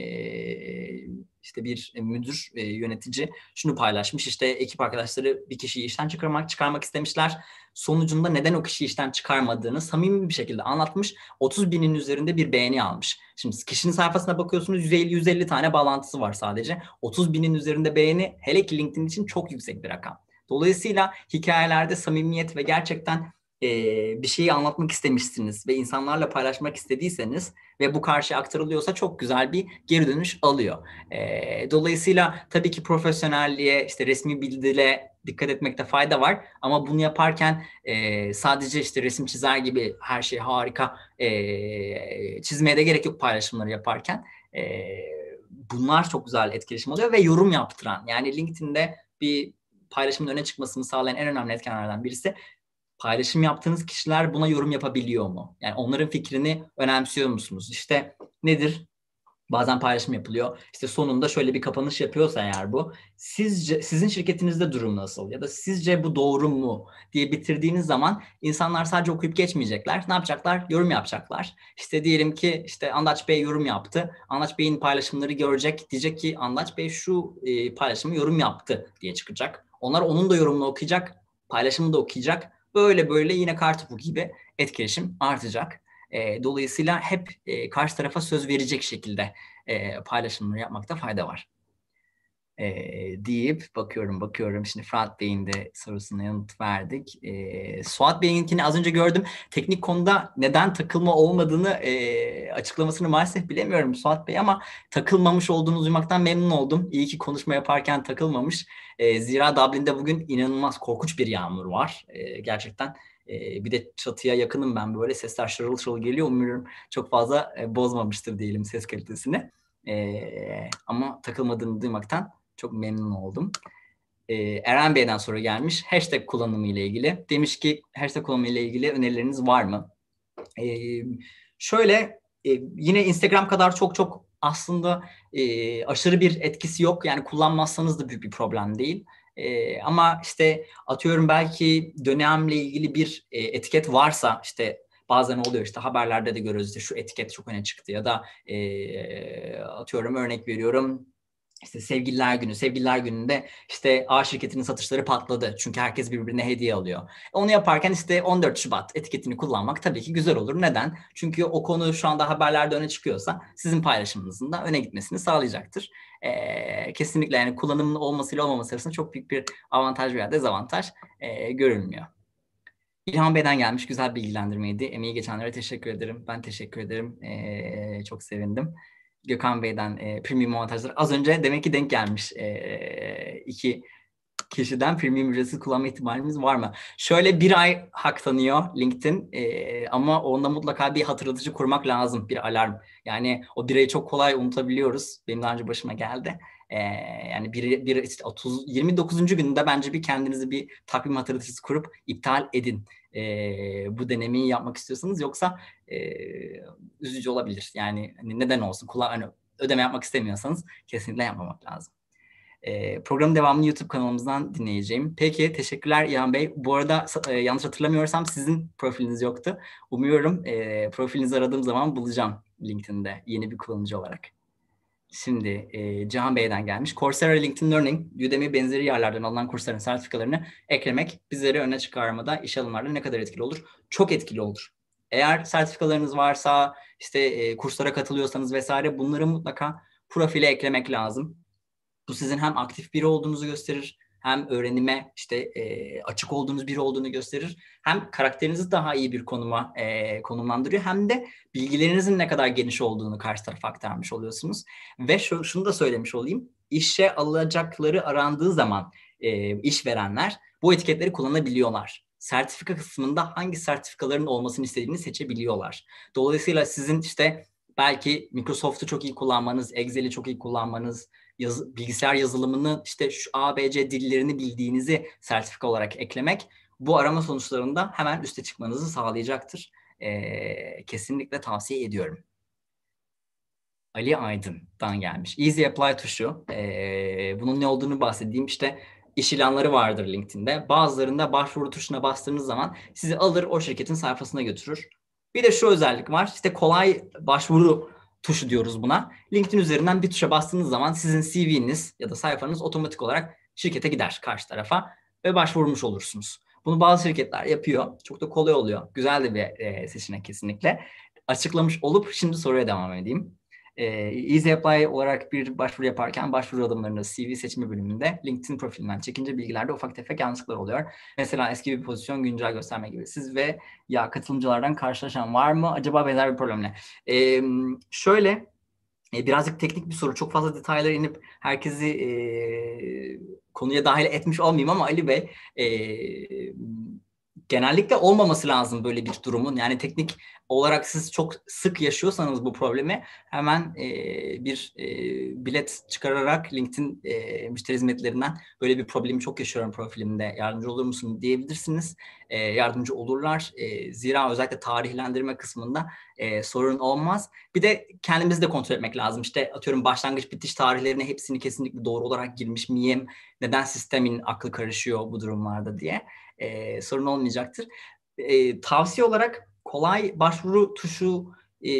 işte bir e, müdür, e, yönetici şunu paylaşmış. işte ekip arkadaşları bir kişiyi işten çıkarmak çıkarmak istemişler. Sonucunda neden o kişiyi işten çıkarmadığını samimi bir şekilde anlatmış. 30 binin üzerinde bir beğeni almış. Şimdi kişinin sayfasına bakıyorsunuz 150-150 tane bağlantısı var sadece. 30 binin üzerinde beğeni hele ki LinkedIn için çok yüksek bir rakam. Dolayısıyla hikayelerde samimiyet ve gerçekten e, bir şeyi anlatmak istemişsiniz ve insanlarla paylaşmak istediyseniz ve bu karşı aktarılıyorsa çok güzel bir geri dönüş alıyor. E, dolayısıyla tabii ki profesyonelliğe, işte resmi bildire dikkat etmekte fayda var. Ama bunu yaparken e, sadece işte resim çizer gibi her şey harika e, çizmeye de gerek yok paylaşımları yaparken. E, bunlar çok güzel etkileşim oluyor ve yorum yaptıran yani LinkedIn'de bir paylaşımın öne çıkmasını sağlayan en önemli etkenlerden birisi paylaşım yaptığınız kişiler buna yorum yapabiliyor mu? Yani onların fikrini önemsiyor musunuz? İşte nedir? Bazen paylaşım yapılıyor. İşte sonunda şöyle bir kapanış yapıyorsa eğer bu. Sizce sizin şirketinizde durum nasıl? Ya da sizce bu doğru mu diye bitirdiğiniz zaman insanlar sadece okuyup geçmeyecekler. Ne yapacaklar? Yorum yapacaklar. İşte diyelim ki işte Andaç Bey yorum yaptı. Andaç Bey'in paylaşımları görecek. Diyecek ki Andaç Bey şu e, paylaşımı yorum yaptı diye çıkacak. Onlar onun da yorumunu okuyacak. Paylaşımı da okuyacak Böyle böyle yine kartopu gibi etkileşim artacak. E, dolayısıyla hep e, karşı tarafa söz verecek şekilde e, paylaşımları yapmakta fayda var e, deyip bakıyorum bakıyorum. Şimdi Fırat Bey'in de sorusuna yanıt verdik. E, Suat Bey'inkini az önce gördüm. Teknik konuda neden takılma olmadığını e, açıklamasını maalesef bilemiyorum Suat Bey ama takılmamış olduğunu duymaktan memnun oldum. İyi ki konuşma yaparken takılmamış. E, zira Dublin'de bugün inanılmaz korkunç bir yağmur var. E, gerçekten bir de çatıya yakınım ben böyle sesler şırıl şırıl geliyor. Umuyorum çok fazla bozmamıştır diyelim ses kalitesini. Ee, ama takılmadığını duymaktan çok memnun oldum. Ee, Eren Bey'den sonra gelmiş. Hashtag kullanımı ile ilgili. Demiş ki hashtag kullanımı ile ilgili önerileriniz var mı? Ee, şöyle e, yine Instagram kadar çok çok aslında e, aşırı bir etkisi yok. Yani kullanmazsanız da büyük bir problem değil. E, ama işte atıyorum belki dönemle ilgili bir e, etiket varsa işte bazen oluyor işte haberlerde de görüyoruz işte şu etiket çok öne çıktı ya da e, atıyorum örnek veriyorum işte sevgililer günü, sevgililer gününde işte A şirketinin satışları patladı. Çünkü herkes birbirine hediye alıyor. Onu yaparken işte 14 Şubat etiketini kullanmak tabii ki güzel olur. Neden? Çünkü o konu şu anda haberlerde öne çıkıyorsa sizin paylaşımınızın da öne gitmesini sağlayacaktır. Ee, kesinlikle yani kullanımın olmasıyla olmaması arasında çok büyük bir avantaj veya dezavantaj e, görülmüyor. İlhan Bey'den gelmiş güzel bilgilendirmeydi. Emeği geçenlere teşekkür ederim. Ben teşekkür ederim. Ee, çok sevindim. Gökhan Bey'den e, premium avantajları. Az önce demek ki denk gelmiş e, iki kişiden premium ücretsiz kullanma ihtimalimiz var mı? Şöyle bir ay hak tanıyor LinkedIn e, ama onda mutlaka bir hatırlatıcı kurmak lazım bir alarm. Yani o bir ayı çok kolay unutabiliyoruz. Benim daha önce başıma geldi. E, yani bir, bir 30, 29. günde bence bir kendinizi bir takvim hatırlatıcısı kurup iptal edin e, bu denemeyi yapmak istiyorsanız yoksa e, üzücü olabilir. Yani hani neden olsun? Kula, hani ödeme yapmak istemiyorsanız kesinlikle yapmamak lazım. E, programın devamını YouTube kanalımızdan dinleyeceğim. Peki teşekkürler İlhan Bey. Bu arada e, yanlış hatırlamıyorsam sizin profiliniz yoktu. Umuyorum e, profilinizi aradığım zaman bulacağım LinkedIn'de yeni bir kullanıcı olarak şimdi e, Cihan Bey'den gelmiş. Coursera, LinkedIn Learning, Udemy benzeri yerlerden alınan kursların sertifikalarını eklemek bizleri öne çıkarmada iş alımlarda ne kadar etkili olur? Çok etkili olur. Eğer sertifikalarınız varsa, işte e, kurslara katılıyorsanız vesaire bunları mutlaka profile eklemek lazım. Bu sizin hem aktif biri olduğunuzu gösterir hem öğrenime işte e, açık olduğunuz biri olduğunu gösterir. Hem karakterinizi daha iyi bir konuma e, konumlandırıyor hem de bilgilerinizin ne kadar geniş olduğunu karşı tarafa aktarmış oluyorsunuz. Ve şu, şunu da söylemiş olayım. İşe alacakları arandığı zaman e, verenler bu etiketleri kullanabiliyorlar sertifika kısmında hangi sertifikaların olmasını istediğini seçebiliyorlar. Dolayısıyla sizin işte belki Microsoft'u çok iyi kullanmanız, Excel'i çok iyi kullanmanız, yaz, bilgisayar yazılımını işte şu ABC dillerini bildiğinizi sertifika olarak eklemek bu arama sonuçlarında hemen üste çıkmanızı sağlayacaktır. Ee, kesinlikle tavsiye ediyorum. Ali Aydın'dan gelmiş. Easy Apply tuşu. Ee, bunun ne olduğunu bahsedeyim. İşte iş ilanları vardır LinkedIn'de. Bazılarında başvuru tuşuna bastığınız zaman sizi alır o şirketin sayfasına götürür. Bir de şu özellik var. İşte kolay başvuru tuşu diyoruz buna. LinkedIn üzerinden bir tuşa bastığınız zaman sizin CV'niz ya da sayfanız otomatik olarak şirkete gider karşı tarafa ve başvurmuş olursunuz. Bunu bazı şirketler yapıyor. Çok da kolay oluyor. Güzel de bir e, seçenek kesinlikle. Açıklamış olup şimdi soruya devam edeyim. E, ee, EasyApply olarak bir başvuru yaparken başvuru adımlarını CV seçme bölümünde LinkedIn profilinden çekince bilgilerde ufak tefek yanlışlıklar oluyor. Mesela eski bir pozisyon güncel gösterme gibi. Siz ve ya katılımcılardan karşılaşan var mı acaba benzer bir problemle? E, şöyle e, birazcık teknik bir soru. Çok fazla detaylara inip herkesi e, konuya dahil etmiş olmayayım ama Ali Bey e, genellikle olmaması lazım böyle bir durumun. Yani teknik olarak siz çok sık yaşıyorsanız bu problemi hemen e, bir e, bilet çıkararak LinkedIn e, müşteri hizmetlerinden böyle bir problemi çok yaşıyorum profilimde yardımcı olur musun diyebilirsiniz. E, yardımcı olurlar. E, zira özellikle tarihlendirme kısmında e, sorun olmaz. Bir de kendimizi de kontrol etmek lazım. İşte atıyorum başlangıç bitiş tarihlerine hepsini kesinlikle doğru olarak girmiş miyim? Neden sistemin aklı karışıyor bu durumlarda diye e, sorun olmayacaktır. E, tavsiye olarak kolay başvuru tuşu e,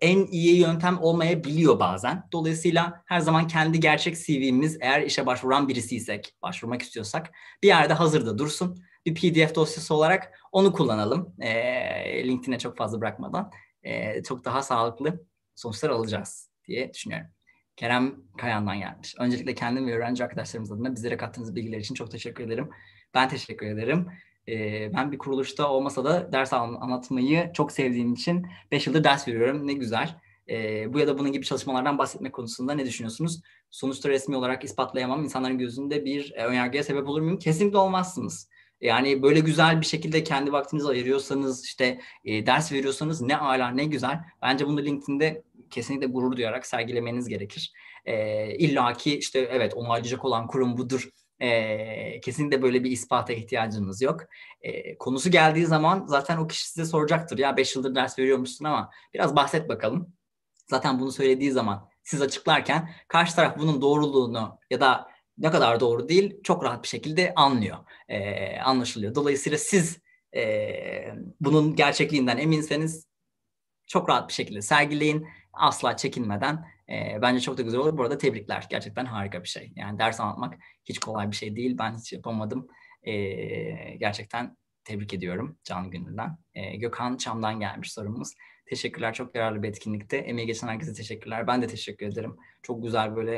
en iyi yöntem olmayabiliyor bazen. Dolayısıyla her zaman kendi gerçek CV'miz eğer işe başvuran birisiysek, başvurmak istiyorsak bir yerde hazırda dursun. Bir PDF dosyası olarak onu kullanalım. E, LinkedIn'e çok fazla bırakmadan e, çok daha sağlıklı sonuçlar alacağız diye düşünüyorum. Kerem Kayan'dan gelmiş. Öncelikle kendim ve öğrenci arkadaşlarımız adına bizlere kattığınız bilgiler için çok teşekkür ederim. Ben teşekkür ederim. Ee, ben bir kuruluşta olmasa da ders anlatmayı çok sevdiğim için 5 yıldır ders veriyorum. Ne güzel. Ee, bu ya da bunun gibi çalışmalardan bahsetme konusunda ne düşünüyorsunuz? Sonuçta resmi olarak ispatlayamam. İnsanların gözünde bir e, önyargıya sebep olur muyum? Kesinlikle olmazsınız. Yani böyle güzel bir şekilde kendi vaktinizi ayırıyorsanız, işte e, ders veriyorsanız ne ala ne güzel. Bence bunu LinkedIn'de kesinlikle gurur duyarak sergilemeniz gerekir. E, ee, İlla ki işte evet onaylayacak olan kurum budur e, kesinlikle böyle bir ispata ihtiyacınız yok. E, konusu geldiği zaman zaten o kişi size soracaktır. Ya 5 yıldır ders veriyormuşsun ama biraz bahset bakalım. Zaten bunu söylediği zaman siz açıklarken karşı taraf bunun doğruluğunu ya da ne kadar doğru değil çok rahat bir şekilde anlıyor, e, anlaşılıyor. Dolayısıyla siz e, bunun gerçekliğinden eminseniz çok rahat bir şekilde sergileyin asla çekinmeden e, bence çok da güzel olur. Bu arada tebrikler. Gerçekten harika bir şey. Yani ders anlatmak hiç kolay bir şey değil. Ben hiç yapamadım. E, gerçekten tebrik ediyorum Can Gönül'den. E, Gökhan Çam'dan gelmiş sorumuz. Teşekkürler. Çok yararlı bir etkinlikte. Emeği geçen herkese teşekkürler. Ben de teşekkür ederim. Çok güzel böyle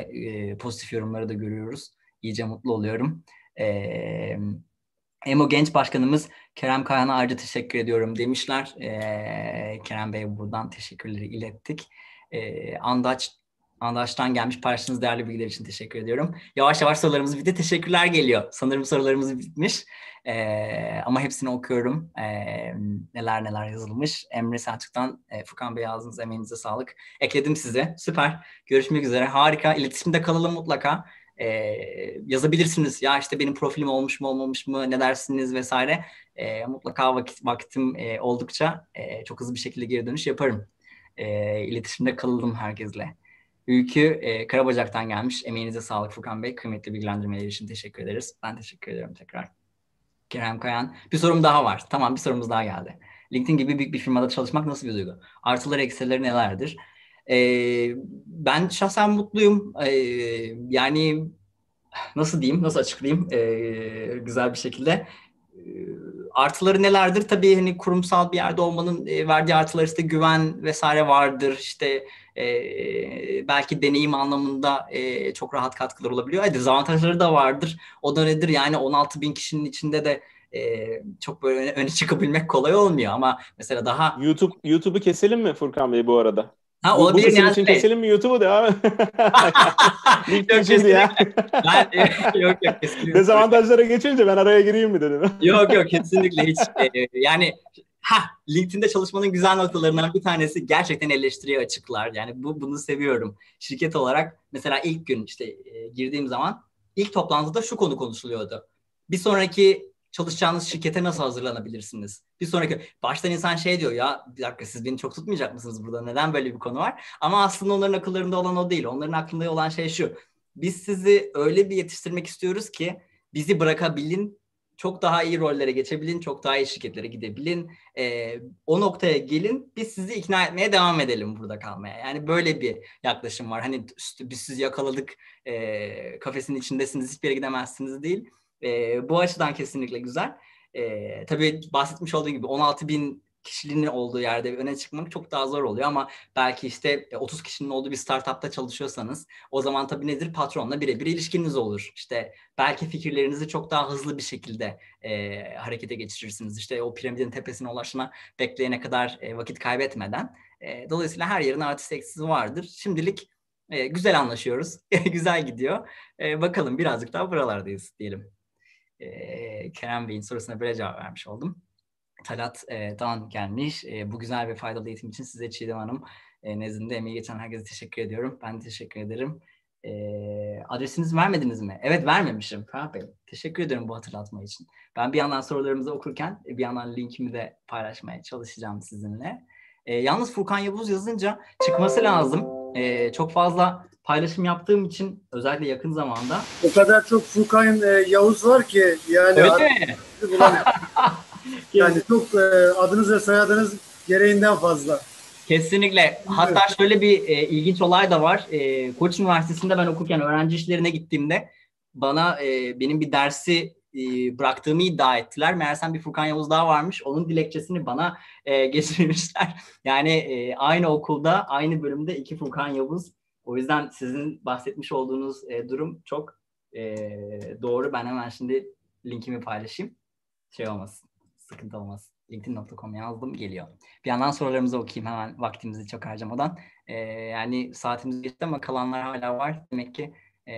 e, pozitif yorumları da görüyoruz. İyice mutlu oluyorum. Eee Emo Genç Başkanımız Kerem Kayhan'a ayrıca teşekkür ediyorum demişler. Ee, Kerem Bey buradan teşekkürleri ilettik. Ee, Andaç Andaş'tan gelmiş paylaştığınız değerli bilgiler için teşekkür ediyorum. Yavaş yavaş sorularımız bitti. Teşekkürler geliyor. Sanırım sorularımız bitmiş. Ee, ama hepsini okuyorum. Ee, neler neler yazılmış. Emre Selçuk'tan e, Furkan Bey yazdığınız emeğinize sağlık. Ekledim size. Süper. Görüşmek üzere. Harika. İletişimde kalalım mutlaka. Ee, yazabilirsiniz. Ya işte benim profilim olmuş mu olmamış mı ne dersiniz vesaire. Ee, mutlaka vakit, vaktim e, oldukça e, çok hızlı bir şekilde geri dönüş yaparım. E, iletişimde kalalım herkesle. Ülkü e, Karabacak'tan gelmiş. Emeğinize sağlık Furkan Bey. Kıymetli bilgilendirmeleri için teşekkür ederiz. Ben teşekkür ediyorum tekrar. Kerem Kayan. Bir sorum daha var. Tamam bir sorumuz daha geldi. LinkedIn gibi büyük bir firmada çalışmak nasıl bir duygu? Artıları eksileri nelerdir? Ee, ben şahsen mutluyum. Ee, yani nasıl diyeyim, nasıl açıklayayım ee, güzel bir şekilde? Ee, artıları nelerdir? Tabii hani kurumsal bir yerde olmanın e, verdiği artıları işte güven vesaire vardır. İşte e, belki deneyim anlamında e, çok rahat katkılar olabiliyor. E, dezavantajları da vardır. O da nedir? Yani 16 bin kişinin içinde de e, çok böyle öne, öne çıkabilmek kolay olmuyor ama mesela daha YouTube YouTube'u keselim mi Furkan Bey bu arada? Ha olabilir Bu kesim keselim mi YouTube'u devam İlk yok, şimdi ya. Ben, yok yok kesinlikle. Dezavantajlara geçince ben araya gireyim mi dedim. yok yok kesinlikle hiç. E, yani ha LinkedIn'de çalışmanın güzel noktalarından bir tanesi gerçekten eleştiriye açıklar. Yani bu bunu seviyorum. Şirket olarak mesela ilk gün işte e, girdiğim zaman ilk toplantıda şu konu konuşuluyordu. Bir sonraki çalışacağınız şirkete nasıl hazırlanabilirsiniz? Bir sonraki baştan insan şey diyor ya bir dakika siz beni çok tutmayacak mısınız burada neden böyle bir konu var? Ama aslında onların akıllarında olan o değil. Onların aklında olan şey şu. Biz sizi öyle bir yetiştirmek istiyoruz ki bizi bırakabilin, çok daha iyi rollere geçebilin, çok daha iyi şirketlere gidebilin. E, o noktaya gelin, biz sizi ikna etmeye devam edelim burada kalmaya. Yani böyle bir yaklaşım var. Hani biz sizi yakaladık, e, ee, kafesin içindesiniz, hiçbir yere gidemezsiniz değil e, bu açıdan kesinlikle güzel. E, tabii bahsetmiş olduğum gibi 16 bin kişiliğinin olduğu yerde öne çıkmak çok daha zor oluyor ama belki işte 30 e, kişinin olduğu bir startupta çalışıyorsanız o zaman tabii nedir patronla birebir ilişkiniz olur. İşte belki fikirlerinizi çok daha hızlı bir şekilde e, harekete geçirirsiniz. İşte o piramidin tepesine ulaşma bekleyene kadar e, vakit kaybetmeden. E, dolayısıyla her yerin artist eksisi vardır. Şimdilik e, güzel anlaşıyoruz. güzel gidiyor. E, bakalım birazcık daha buralardayız diyelim. Kerem Bey'in sorusuna böyle cevap vermiş oldum. Talat e, Dan gelmiş. bu güzel ve faydalı eğitim için size Çiğdem Hanım e, nezdinde emeği geçen herkese teşekkür ediyorum. Ben teşekkür ederim. adresinizi vermediniz mi? Evet vermemişim Ferhat Bey. Teşekkür ederim bu hatırlatma için. Ben bir yandan sorularımızı okurken bir yandan linkimi de paylaşmaya çalışacağım sizinle. yalnız Furkan Yavuz yazınca çıkması lazım e, çok fazla paylaşım yaptığım için özellikle yakın zamanda. O kadar çok Furkan e, Yavuz var ki yani. Öyle mi? yani çok e, adınız ve soyadınız gereğinden fazla. Kesinlikle. Hatta şöyle bir e, ilginç olay da var. E, Koç Üniversitesi'nde ben okurken öğrenci işlerine gittiğimde bana e, benim bir dersi e, bıraktığımı iddia ettiler. Meğersem bir Furkan Yavuz daha varmış. Onun dilekçesini bana e, geçirmişler. Yani e, aynı okulda, aynı bölümde iki Furkan Yavuz. O yüzden sizin bahsetmiş olduğunuz e, durum çok e, doğru. Ben hemen şimdi linkimi paylaşayım. Şey olmasın, sıkıntı olmasın. LinkedIn.com yazdım geliyor. Bir yandan sorularımızı okuyayım hemen vaktimizi çok harcamadan. Ee, yani saatimiz geçti ama kalanlar hala var. Demek ki e,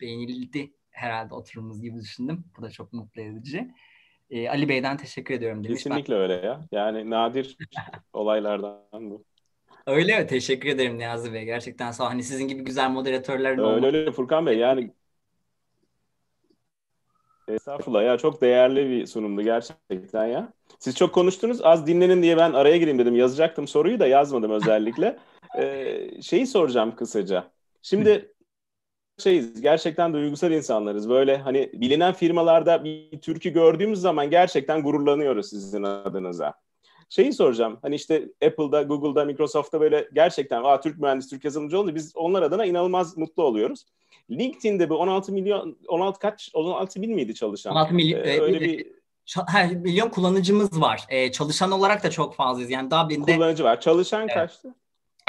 beğenildi herhalde oturumumuz gibi düşündüm. Bu da çok mutlu edici. Ee, Ali Bey'den teşekkür ediyorum demiş. Kesinlikle ben... öyle ya. Yani nadir olaylardan bu. Öyle mi? Teşekkür ederim Niyazi Bey. Gerçekten sağ Hani sizin gibi güzel moderatörler Öyle olmak... öyle Furkan Bey yani Estağfurullah ya çok değerli bir sunumdu gerçekten ya. Siz çok konuştunuz az dinlenin diye ben araya gireyim dedim. Yazacaktım soruyu da yazmadım özellikle. ee, şeyi soracağım kısaca. Şimdi şeyiz. Gerçekten duygusal insanlarız. Böyle hani bilinen firmalarda bir türkü gördüğümüz zaman gerçekten gururlanıyoruz sizin adınıza. Şeyi soracağım. Hani işte Apple'da, Google'da, Microsoft'ta böyle gerçekten Aa, Türk mühendis, Türk yazılımcı oldu. Biz onlar adına inanılmaz mutlu oluyoruz. LinkedIn'de bu 16 milyon 16 kaç 16 bin miydi çalışan? 16 milyon ee, e, öyle bir e, milyon kullanıcımız var. Ee, çalışan olarak da çok fazlayız. Yani Dublin'de kullanıcı var. Çalışan evet. kaçtı?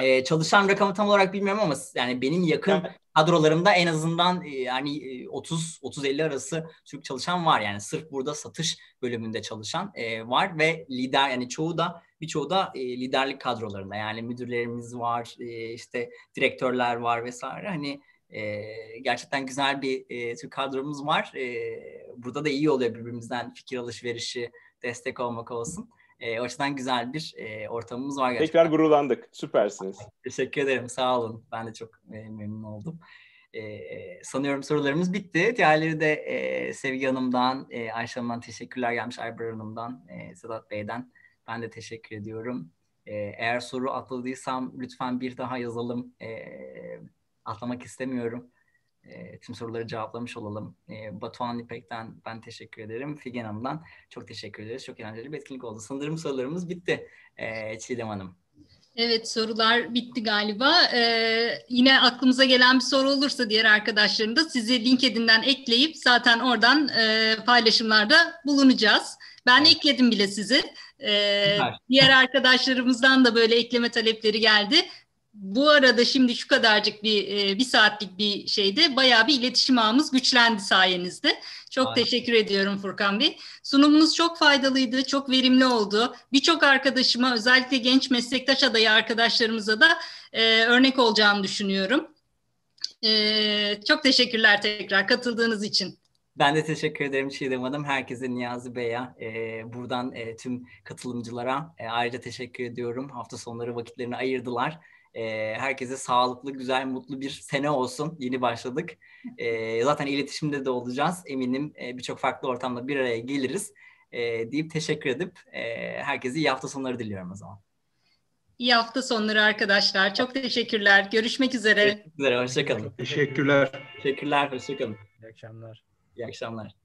Ee, çalışan rakamı tam olarak bilmiyorum ama yani benim yakın kadrolarımda en azından e, yani 30-30-50 e, arası Türk çalışan var. Yani sırf burada satış bölümünde çalışan e, var ve lider yani çoğu da birçoğu da liderlik kadrolarında. Yani müdürlerimiz var, işte direktörler var vesaire. Hani gerçekten güzel bir Türk kadromuz var. burada da iyi oluyor birbirimizden fikir alışverişi, destek olmak olsun. E, o açıdan güzel bir e, ortamımız var gerçekten. Tekrar gururlandık. Süpersiniz. Teşekkür ederim. Sağ olun. Ben de çok e, memnun oldum. Ee, e, sanıyorum sorularımız bitti. Diğerleri de e, Sevgi Hanım'dan, e, Ayşe Hanım'dan teşekkürler gelmiş. Aybar Hanım'dan, e, Sedat Bey'den. Ben de teşekkür ediyorum. E, eğer soru atladıysam lütfen bir daha yazalım. E, atlamak istemiyorum e, tüm soruları cevaplamış olalım. E, Batuhan İpek'ten ben teşekkür ederim. Figen Hanım'dan çok teşekkür ederiz. Çok eğlenceli bir etkinlik oldu. Sanırım sorularımız bitti e, Çiğdem Hanım. Evet sorular bitti galiba. Ee, yine aklımıza gelen bir soru olursa diğer arkadaşlarım da sizi LinkedIn'den ekleyip zaten oradan e, paylaşımlarda bulunacağız. Ben evet. ekledim bile sizi. Ee, diğer arkadaşlarımızdan da böyle ekleme talepleri geldi bu arada şimdi şu kadarcık bir e, bir saatlik bir şeyde bayağı bir iletişim ağımız güçlendi sayenizde. Çok Aynen. teşekkür ediyorum Furkan Bey. Sunumunuz çok faydalıydı, çok verimli oldu. Birçok arkadaşıma özellikle genç meslektaş adayı arkadaşlarımıza da e, örnek olacağını düşünüyorum. E, çok teşekkürler tekrar katıldığınız için. Ben de teşekkür ederim Çiğdem Hanım. Herkese Niyazi Bey'e, e, buradan e, tüm katılımcılara e, ayrıca teşekkür ediyorum. Hafta sonları vakitlerini ayırdılar. E, herkese sağlıklı, güzel, mutlu bir sene olsun. Yeni başladık. E, zaten iletişimde de olacağız. Eminim e, birçok farklı ortamda bir araya geliriz e, deyip teşekkür edip e, herkese iyi hafta sonları diliyorum o zaman. İyi hafta sonları arkadaşlar. Çok teşekkürler. Görüşmek üzere. Görüşmek üzere. Hoşçakalın. Teşekkürler. Teşekkürler. Hoşçakalın. İyi akşamlar. İyi akşamlar.